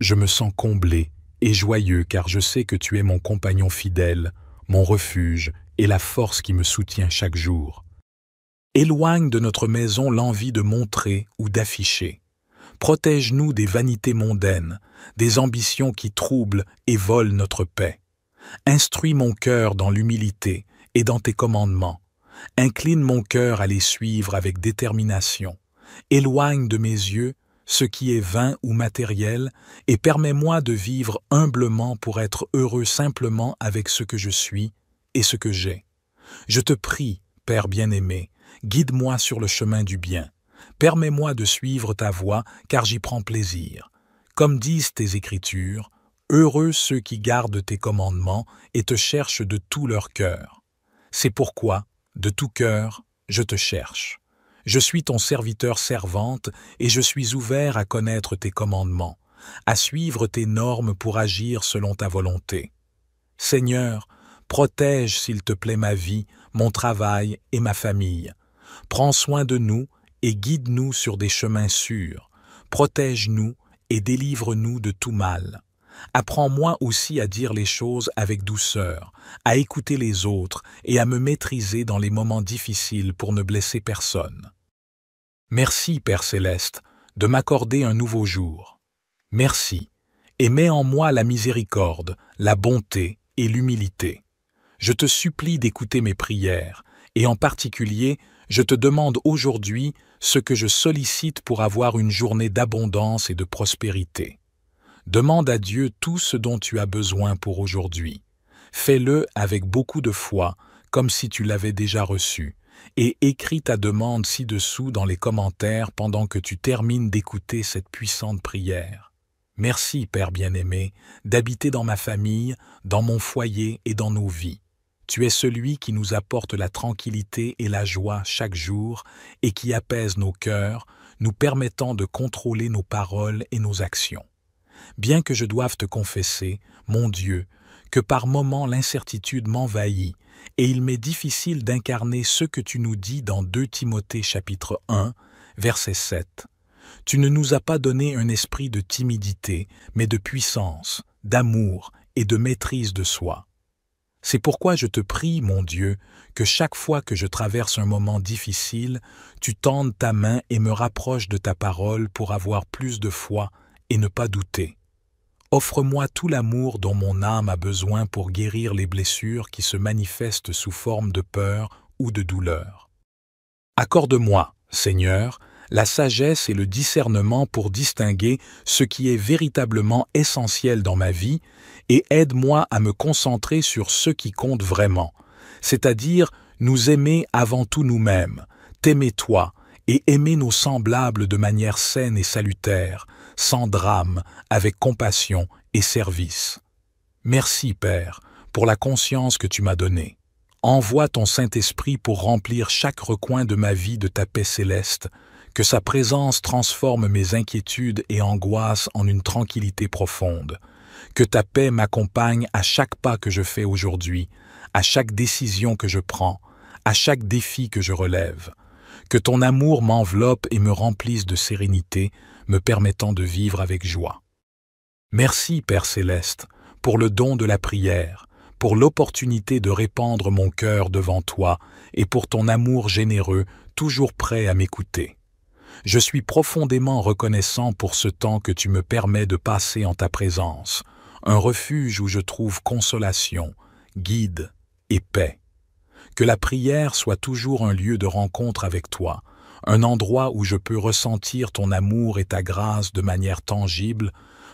Je me sens comblé et joyeux car je sais que tu es mon compagnon fidèle, mon refuge et la force qui me soutient chaque jour. Éloigne de notre maison l'envie de montrer ou d'afficher. Protège-nous des vanités mondaines, des ambitions qui troublent et volent notre paix. Instruis mon cœur dans l'humilité et dans tes commandements. Incline mon cœur à les suivre avec détermination. Éloigne de mes yeux ce qui est vain ou matériel et permets-moi de vivre humblement pour être heureux simplement avec ce que je suis et ce que j'ai. Je te prie, Père bien-aimé, guide-moi sur le chemin du bien. Permets-moi de suivre ta voie, car j'y prends plaisir. Comme disent tes Écritures, Heureux ceux qui gardent tes commandements et te cherchent de tout leur cœur. C'est pourquoi, de tout cœur, je te cherche. Je suis ton serviteur servante et je suis ouvert à connaître tes commandements, à suivre tes normes pour agir selon ta volonté. Seigneur, Protège, s'il te plaît, ma vie, mon travail et ma famille. Prends soin de nous et guide-nous sur des chemins sûrs. Protège-nous et délivre-nous de tout mal. Apprends-moi aussi à dire les choses avec douceur, à écouter les autres et à me maîtriser dans les moments difficiles pour ne blesser personne. Merci, Père Céleste, de m'accorder un nouveau jour. Merci, et mets en moi la miséricorde, la bonté et l'humilité je te supplie d'écouter mes prières, et en particulier, je te demande aujourd'hui ce que je sollicite pour avoir une journée d'abondance et de prospérité. Demande à Dieu tout ce dont tu as besoin pour aujourd'hui. Fais-le avec beaucoup de foi, comme si tu l'avais déjà reçu, et écris ta demande ci-dessous dans les commentaires pendant que tu termines d'écouter cette puissante prière. Merci, Père bien-aimé, d'habiter dans ma famille, dans mon foyer et dans nos vies. Tu es celui qui nous apporte la tranquillité et la joie chaque jour et qui apaise nos cœurs, nous permettant de contrôler nos paroles et nos actions. Bien que je doive te confesser, mon Dieu, que par moments l'incertitude m'envahit, et il m'est difficile d'incarner ce que tu nous dis dans 2 Timothée chapitre 1, verset 7. Tu ne nous as pas donné un esprit de timidité, mais de puissance, d'amour et de maîtrise de soi. C'est pourquoi je te prie, mon Dieu, que chaque fois que je traverse un moment difficile, tu tendes ta main et me rapproches de ta parole pour avoir plus de foi et ne pas douter. Offre-moi tout l'amour dont mon âme a besoin pour guérir les blessures qui se manifestent sous forme de peur ou de douleur. Accorde-moi, Seigneur, la sagesse et le discernement pour distinguer ce qui est véritablement essentiel dans ma vie et aide-moi à me concentrer sur ce qui compte vraiment, c'est-à-dire nous aimer avant tout nous-mêmes, t'aimer toi et aimer nos semblables de manière saine et salutaire, sans drame, avec compassion et service. Merci Père pour la conscience que tu m'as donnée. Envoie ton Saint-Esprit pour remplir chaque recoin de ma vie de ta paix céleste, que sa présence transforme mes inquiétudes et angoisses en une tranquillité profonde, que ta paix m'accompagne à chaque pas que je fais aujourd'hui, à chaque décision que je prends, à chaque défi que je relève, que ton amour m'enveloppe et me remplisse de sérénité, me permettant de vivre avec joie. Merci, Père céleste, pour le don de la prière, pour l'opportunité de répandre mon cœur devant toi et pour ton amour généreux, toujours prêt à m'écouter je suis profondément reconnaissant pour ce temps que tu me permets de passer en ta présence, un refuge où je trouve consolation, guide et paix. Que la prière soit toujours un lieu de rencontre avec toi, un endroit où je peux ressentir ton amour et ta grâce de manière tangible,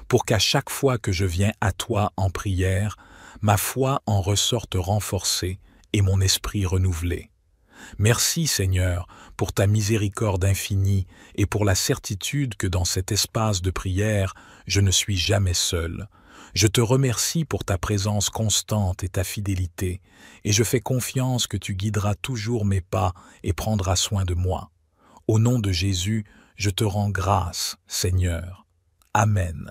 pour qu'à chaque fois que je viens à toi en prière, ma foi en ressorte renforcée et mon esprit renouvelé. Merci Seigneur pour ta miséricorde infinie et pour la certitude que dans cet espace de prière, je ne suis jamais seul. Je te remercie pour ta présence constante et ta fidélité, et je fais confiance que tu guideras toujours mes pas et prendras soin de moi. Au nom de Jésus, je te rends grâce, Seigneur. Amen.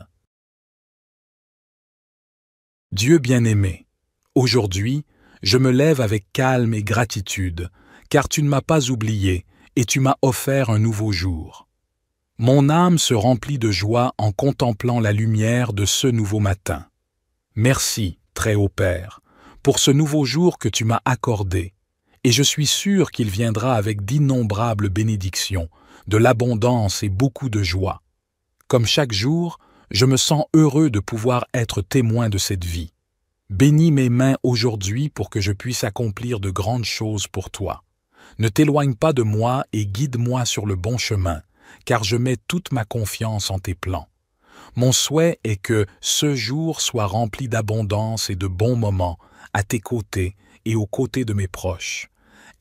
Dieu bien-aimé, aujourd'hui, je me lève avec calme et gratitude, car tu ne m'as pas oublié, et tu m'as offert un nouveau jour. Mon âme se remplit de joie en contemplant la lumière de ce nouveau matin. Merci, très haut Père, pour ce nouveau jour que tu m'as accordé, et je suis sûr qu'il viendra avec d'innombrables bénédictions, de l'abondance et beaucoup de joie. Comme chaque jour, je me sens heureux de pouvoir être témoin de cette vie. Bénis mes mains aujourd'hui pour que je puisse accomplir de grandes choses pour toi. Ne t'éloigne pas de moi et guide-moi sur le bon chemin, car je mets toute ma confiance en tes plans. Mon souhait est que ce jour soit rempli d'abondance et de bons moments, à tes côtés et aux côtés de mes proches.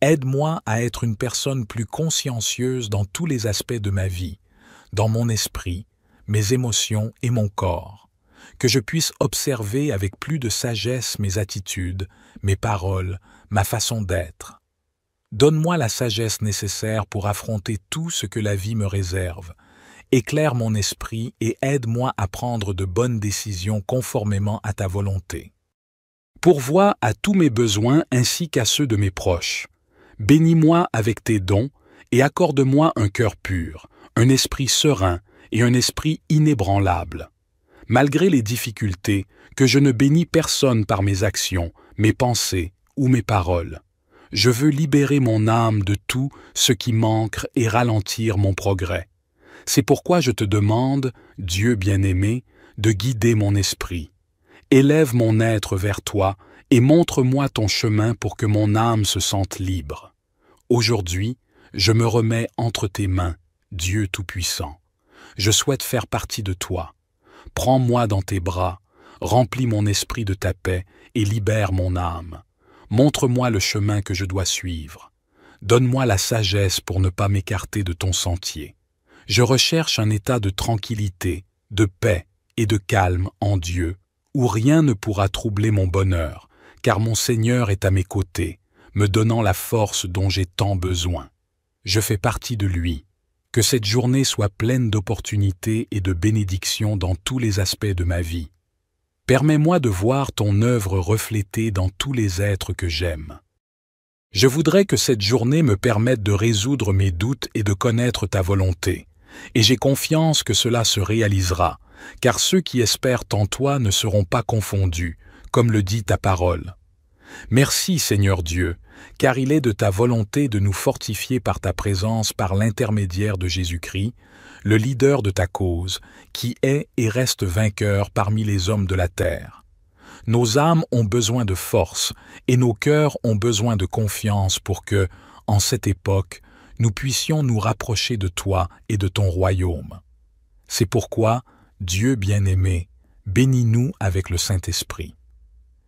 Aide-moi à être une personne plus consciencieuse dans tous les aspects de ma vie, dans mon esprit, mes émotions et mon corps, que je puisse observer avec plus de sagesse mes attitudes, mes paroles, ma façon d'être, Donne-moi la sagesse nécessaire pour affronter tout ce que la vie me réserve. Éclaire mon esprit et aide-moi à prendre de bonnes décisions conformément à ta volonté. Pourvois à tous mes besoins ainsi qu'à ceux de mes proches. Bénis-moi avec tes dons et accorde-moi un cœur pur, un esprit serein et un esprit inébranlable. Malgré les difficultés, que je ne bénis personne par mes actions, mes pensées ou mes paroles je veux libérer mon âme de tout ce qui manque et ralentir mon progrès. C'est pourquoi je te demande, Dieu bien-aimé, de guider mon esprit. Élève mon être vers toi et montre-moi ton chemin pour que mon âme se sente libre. Aujourd'hui, je me remets entre tes mains, Dieu Tout-Puissant. Je souhaite faire partie de toi. Prends-moi dans tes bras, remplis mon esprit de ta paix et libère mon âme. Montre-moi le chemin que je dois suivre. Donne-moi la sagesse pour ne pas m'écarter de ton sentier. Je recherche un état de tranquillité, de paix et de calme en Dieu, où rien ne pourra troubler mon bonheur, car mon Seigneur est à mes côtés, me donnant la force dont j'ai tant besoin. Je fais partie de lui. Que cette journée soit pleine d'opportunités et de bénédictions dans tous les aspects de ma vie. Permets-moi de voir ton œuvre reflétée dans tous les êtres que j'aime. Je voudrais que cette journée me permette de résoudre mes doutes et de connaître ta volonté, et j'ai confiance que cela se réalisera, car ceux qui espèrent en toi ne seront pas confondus, comme le dit ta parole. Merci Seigneur Dieu, car il est de ta volonté de nous fortifier par ta présence par l'intermédiaire de Jésus-Christ, le leader de ta cause, qui est et reste vainqueur parmi les hommes de la terre. Nos âmes ont besoin de force et nos cœurs ont besoin de confiance pour que, en cette époque, nous puissions nous rapprocher de toi et de ton royaume. C'est pourquoi, Dieu bien-aimé, bénis-nous avec le Saint-Esprit.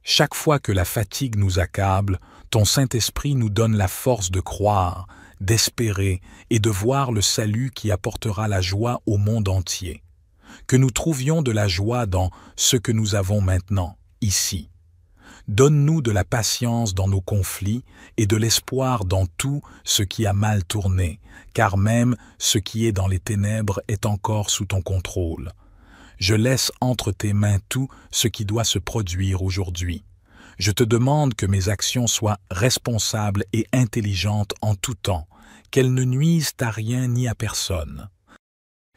Chaque fois que la fatigue nous accable, ton Saint-Esprit nous donne la force de croire, d'espérer et de voir le salut qui apportera la joie au monde entier. Que nous trouvions de la joie dans ce que nous avons maintenant, ici. Donne-nous de la patience dans nos conflits et de l'espoir dans tout ce qui a mal tourné, car même ce qui est dans les ténèbres est encore sous ton contrôle. Je laisse entre tes mains tout ce qui doit se produire aujourd'hui. Je te demande que mes actions soient responsables et intelligentes en tout temps, qu'elles ne nuisent à rien ni à personne.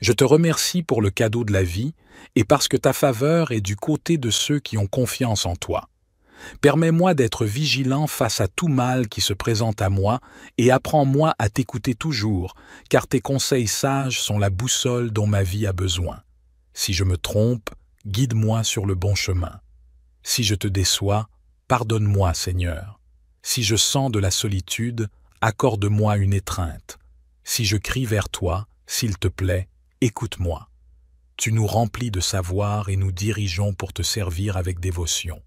Je te remercie pour le cadeau de la vie et parce que ta faveur est du côté de ceux qui ont confiance en toi. Permets-moi d'être vigilant face à tout mal qui se présente à moi et apprends-moi à t'écouter toujours, car tes conseils sages sont la boussole dont ma vie a besoin. Si je me trompe, guide-moi sur le bon chemin. Si je te déçois, Pardonne-moi, Seigneur. Si je sens de la solitude, accorde-moi une étreinte. Si je crie vers toi, s'il te plaît, écoute-moi. Tu nous remplis de savoir et nous dirigeons pour te servir avec dévotion.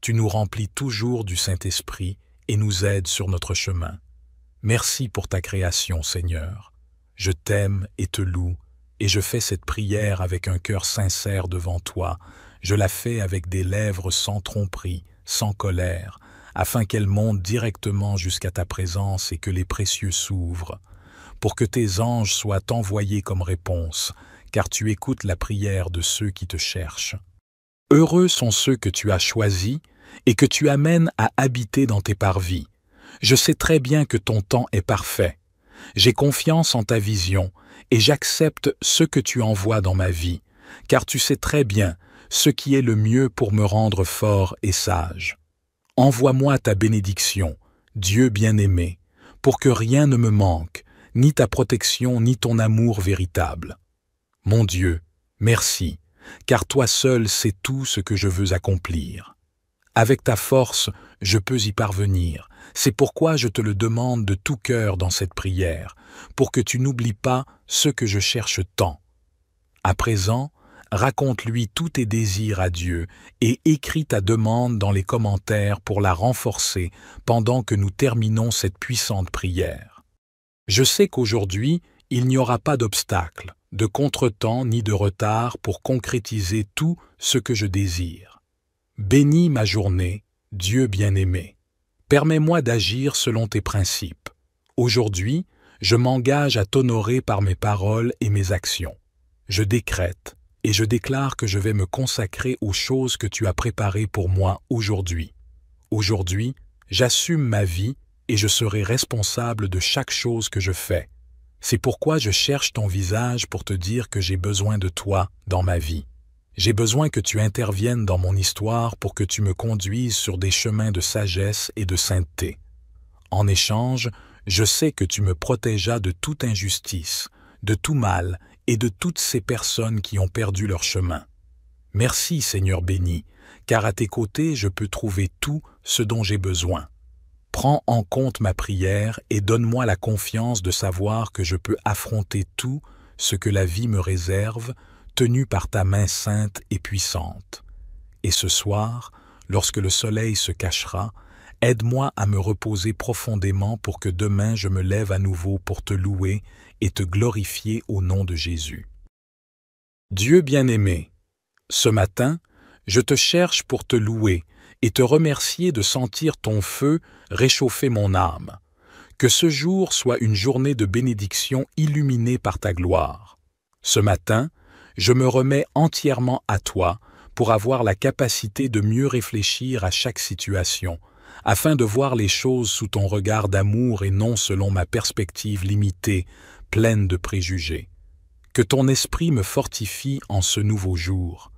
Tu nous remplis toujours du Saint-Esprit et nous aides sur notre chemin. Merci pour ta création, Seigneur. Je t'aime et te loue, et je fais cette prière avec un cœur sincère devant toi. Je la fais avec des lèvres sans tromperie, sans colère, afin qu'elle monte directement jusqu'à ta présence et que les précieux s'ouvrent, pour que tes anges soient envoyés comme réponse, car tu écoutes la prière de ceux qui te cherchent. Heureux sont ceux que tu as choisis et que tu amènes à habiter dans tes parvis. Je sais très bien que ton temps est parfait. J'ai confiance en ta vision, et j'accepte ce que tu envoies dans ma vie, car tu sais très bien ce qui est le mieux pour me rendre fort et sage. Envoie-moi ta bénédiction, Dieu bien-aimé, pour que rien ne me manque, ni ta protection, ni ton amour véritable. Mon Dieu, merci, car toi seul sais tout ce que je veux accomplir. Avec ta force, je peux y parvenir. C'est pourquoi je te le demande de tout cœur dans cette prière, pour que tu n'oublies pas ce que je cherche tant. À présent, raconte-lui tous tes désirs à Dieu et écris ta demande dans les commentaires pour la renforcer pendant que nous terminons cette puissante prière. Je sais qu'aujourd'hui, il n'y aura pas d'obstacle, de contretemps ni de retard pour concrétiser tout ce que je désire. Bénis ma journée, Dieu bien-aimé. Permets-moi d'agir selon tes principes. Aujourd'hui, je m'engage à t'honorer par mes paroles et mes actions. Je décrète, et je déclare que je vais me consacrer aux choses que tu as préparées pour moi aujourd'hui. Aujourd'hui, j'assume ma vie et je serai responsable de chaque chose que je fais. C'est pourquoi je cherche ton visage pour te dire que j'ai besoin de toi dans ma vie. J'ai besoin que tu interviennes dans mon histoire pour que tu me conduises sur des chemins de sagesse et de sainteté. En échange, je sais que tu me protégeas de toute injustice, de tout mal et de toutes ces personnes qui ont perdu leur chemin. Merci Seigneur béni, car à tes côtés je peux trouver tout ce dont j'ai besoin. Prends en compte ma prière et donne-moi la confiance de savoir que je peux affronter tout ce que la vie me réserve, tenu par ta main sainte et puissante. Et ce soir, lorsque le soleil se cachera, Aide-moi à me reposer profondément pour que demain je me lève à nouveau pour te louer et te glorifier au nom de Jésus. Dieu bien-aimé, ce matin, je te cherche pour te louer et te remercier de sentir ton feu réchauffer mon âme. Que ce jour soit une journée de bénédiction illuminée par ta gloire. Ce matin, je me remets entièrement à toi pour avoir la capacité de mieux réfléchir à chaque situation, afin de voir les choses sous ton regard d'amour et non selon ma perspective limitée, pleine de préjugés. Que ton esprit me fortifie en ce nouveau jour.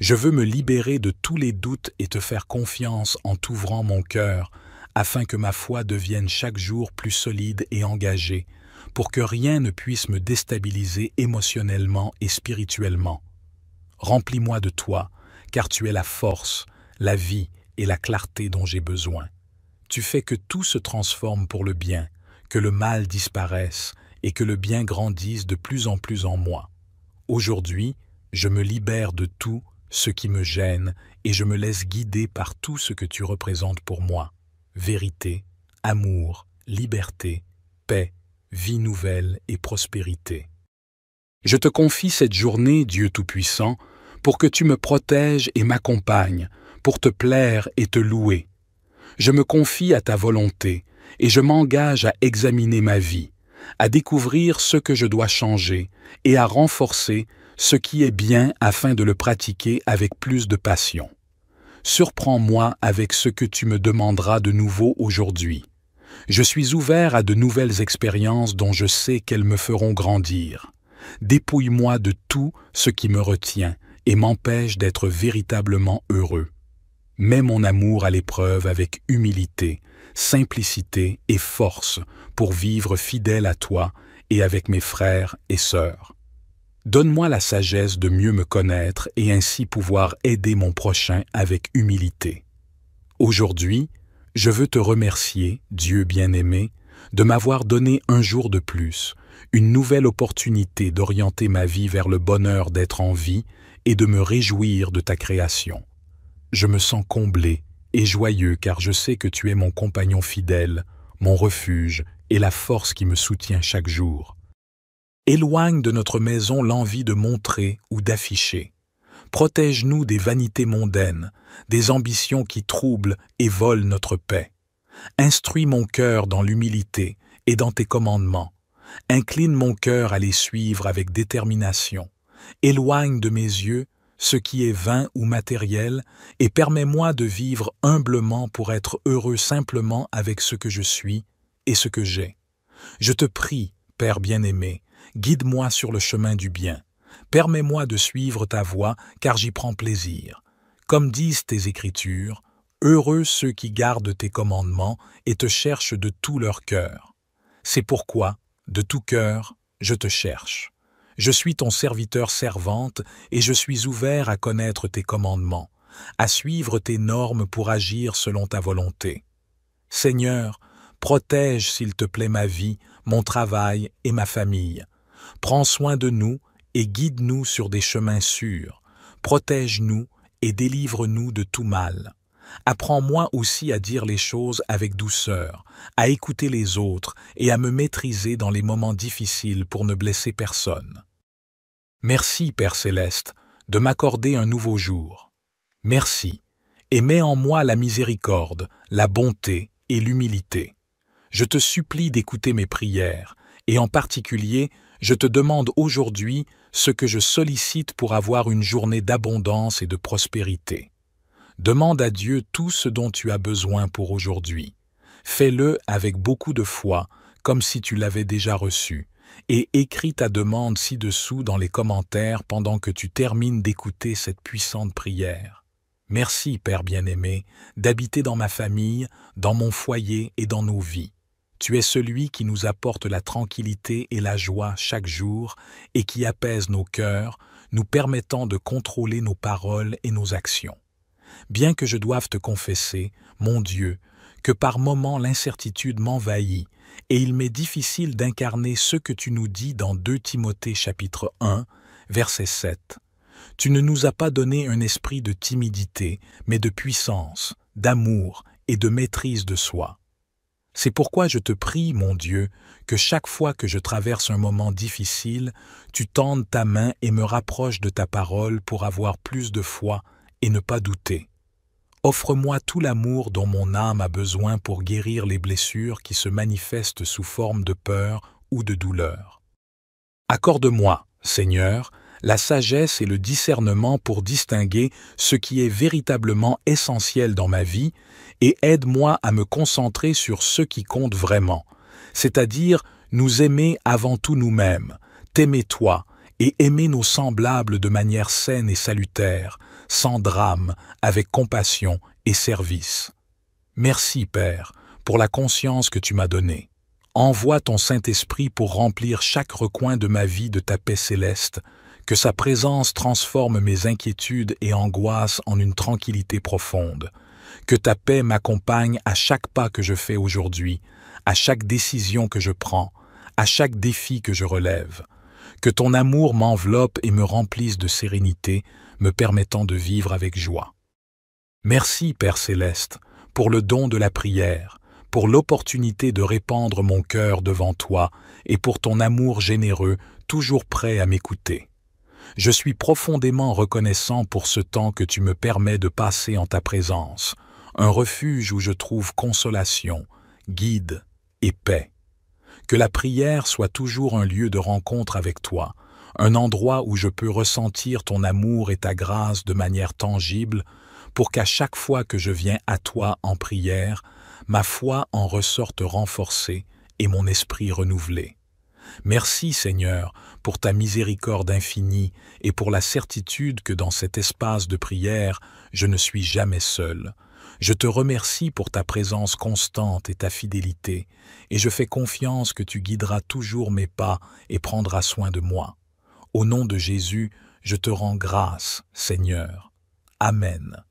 Je veux me libérer de tous les doutes et te faire confiance en t'ouvrant mon cœur, afin que ma foi devienne chaque jour plus solide et engagée, pour que rien ne puisse me déstabiliser émotionnellement et spirituellement. Remplis-moi de toi, car tu es la force, la vie, et la clarté dont j'ai besoin. Tu fais que tout se transforme pour le bien, que le mal disparaisse et que le bien grandisse de plus en plus en moi. Aujourd'hui, je me libère de tout ce qui me gêne et je me laisse guider par tout ce que tu représentes pour moi. Vérité, amour, liberté, paix, vie nouvelle et prospérité. Je te confie cette journée, Dieu Tout-Puissant, pour que tu me protèges et m'accompagnes, pour te plaire et te louer. Je me confie à ta volonté, et je m'engage à examiner ma vie, à découvrir ce que je dois changer, et à renforcer ce qui est bien afin de le pratiquer avec plus de passion. Surprends-moi avec ce que tu me demanderas de nouveau aujourd'hui. Je suis ouvert à de nouvelles expériences dont je sais qu'elles me feront grandir. Dépouille-moi de tout ce qui me retient et m'empêche d'être véritablement heureux. Mets mon amour à l'épreuve avec humilité, simplicité et force pour vivre fidèle à toi et avec mes frères et sœurs. Donne-moi la sagesse de mieux me connaître et ainsi pouvoir aider mon prochain avec humilité. Aujourd'hui, je veux te remercier, Dieu bien-aimé, de m'avoir donné un jour de plus, une nouvelle opportunité d'orienter ma vie vers le bonheur d'être en vie et de me réjouir de ta création. Je me sens comblé et joyeux car je sais que tu es mon compagnon fidèle, mon refuge et la force qui me soutient chaque jour. Éloigne de notre maison l'envie de montrer ou d'afficher. Protège-nous des vanités mondaines, des ambitions qui troublent et volent notre paix. Instruis mon cœur dans l'humilité et dans tes commandements. Incline mon cœur à les suivre avec détermination. Éloigne de mes yeux ce qui est vain ou matériel, et permets-moi de vivre humblement pour être heureux simplement avec ce que je suis et ce que j'ai. Je te prie, Père bien-aimé, guide-moi sur le chemin du bien. Permets-moi de suivre ta voie, car j'y prends plaisir. Comme disent tes Écritures, Heureux ceux qui gardent tes commandements et te cherchent de tout leur cœur. C'est pourquoi, de tout cœur, je te cherche. Je suis ton serviteur servante, et je suis ouvert à connaître tes commandements, à suivre tes normes pour agir selon ta volonté. Seigneur, protège s'il te plaît ma vie, mon travail et ma famille. Prends soin de nous et guide-nous sur des chemins sûrs. Protège-nous et délivre-nous de tout mal. Apprends-moi aussi à dire les choses avec douceur, à écouter les autres et à me maîtriser dans les moments difficiles pour ne blesser personne. Merci, Père céleste, de m'accorder un nouveau jour. Merci, et mets en moi la miséricorde, la bonté et l'humilité. Je te supplie d'écouter mes prières, et en particulier, je te demande aujourd'hui ce que je sollicite pour avoir une journée d'abondance et de prospérité. Demande à Dieu tout ce dont tu as besoin pour aujourd'hui. Fais-le avec beaucoup de foi, comme si tu l'avais déjà reçu, et écris ta demande ci-dessous dans les commentaires pendant que tu termines d'écouter cette puissante prière. Merci, Père bien-aimé, d'habiter dans ma famille, dans mon foyer et dans nos vies. Tu es celui qui nous apporte la tranquillité et la joie chaque jour et qui apaise nos cœurs, nous permettant de contrôler nos paroles et nos actions. Bien que je doive te confesser, mon Dieu, que par moments l'incertitude m'envahit et il m'est difficile d'incarner ce que tu nous dis dans 2 Timothée chapitre 1, verset 7. Tu ne nous as pas donné un esprit de timidité, mais de puissance, d'amour et de maîtrise de soi. C'est pourquoi je te prie, mon Dieu, que chaque fois que je traverse un moment difficile, tu tendes ta main et me rapproches de ta parole pour avoir plus de foi et ne pas douter. Offre-moi tout l'amour dont mon âme a besoin pour guérir les blessures qui se manifestent sous forme de peur ou de douleur. Accorde-moi, Seigneur, la sagesse et le discernement pour distinguer ce qui est véritablement essentiel dans ma vie et aide-moi à me concentrer sur ce qui compte vraiment, c'est-à-dire nous aimer avant tout nous-mêmes, t'aimer toi et aimer nos semblables de manière saine et salutaire, sans drame, avec compassion et service. Merci, Père, pour la conscience que tu m'as donnée. Envoie ton Saint-Esprit pour remplir chaque recoin de ma vie de ta paix céleste, que sa présence transforme mes inquiétudes et angoisses en une tranquillité profonde, que ta paix m'accompagne à chaque pas que je fais aujourd'hui, à chaque décision que je prends, à chaque défi que je relève, que ton amour m'enveloppe et me remplisse de sérénité, me permettant de vivre avec joie. Merci, Père céleste, pour le don de la prière, pour l'opportunité de répandre mon cœur devant toi et pour ton amour généreux, toujours prêt à m'écouter. Je suis profondément reconnaissant pour ce temps que tu me permets de passer en ta présence, un refuge où je trouve consolation, guide et paix. Que la prière soit toujours un lieu de rencontre avec toi, un endroit où je peux ressentir ton amour et ta grâce de manière tangible, pour qu'à chaque fois que je viens à toi en prière, ma foi en ressorte renforcée et mon esprit renouvelé. Merci Seigneur pour ta miséricorde infinie et pour la certitude que dans cet espace de prière, je ne suis jamais seul. Je te remercie pour ta présence constante et ta fidélité, et je fais confiance que tu guideras toujours mes pas et prendras soin de moi. Au nom de Jésus, je te rends grâce, Seigneur. Amen.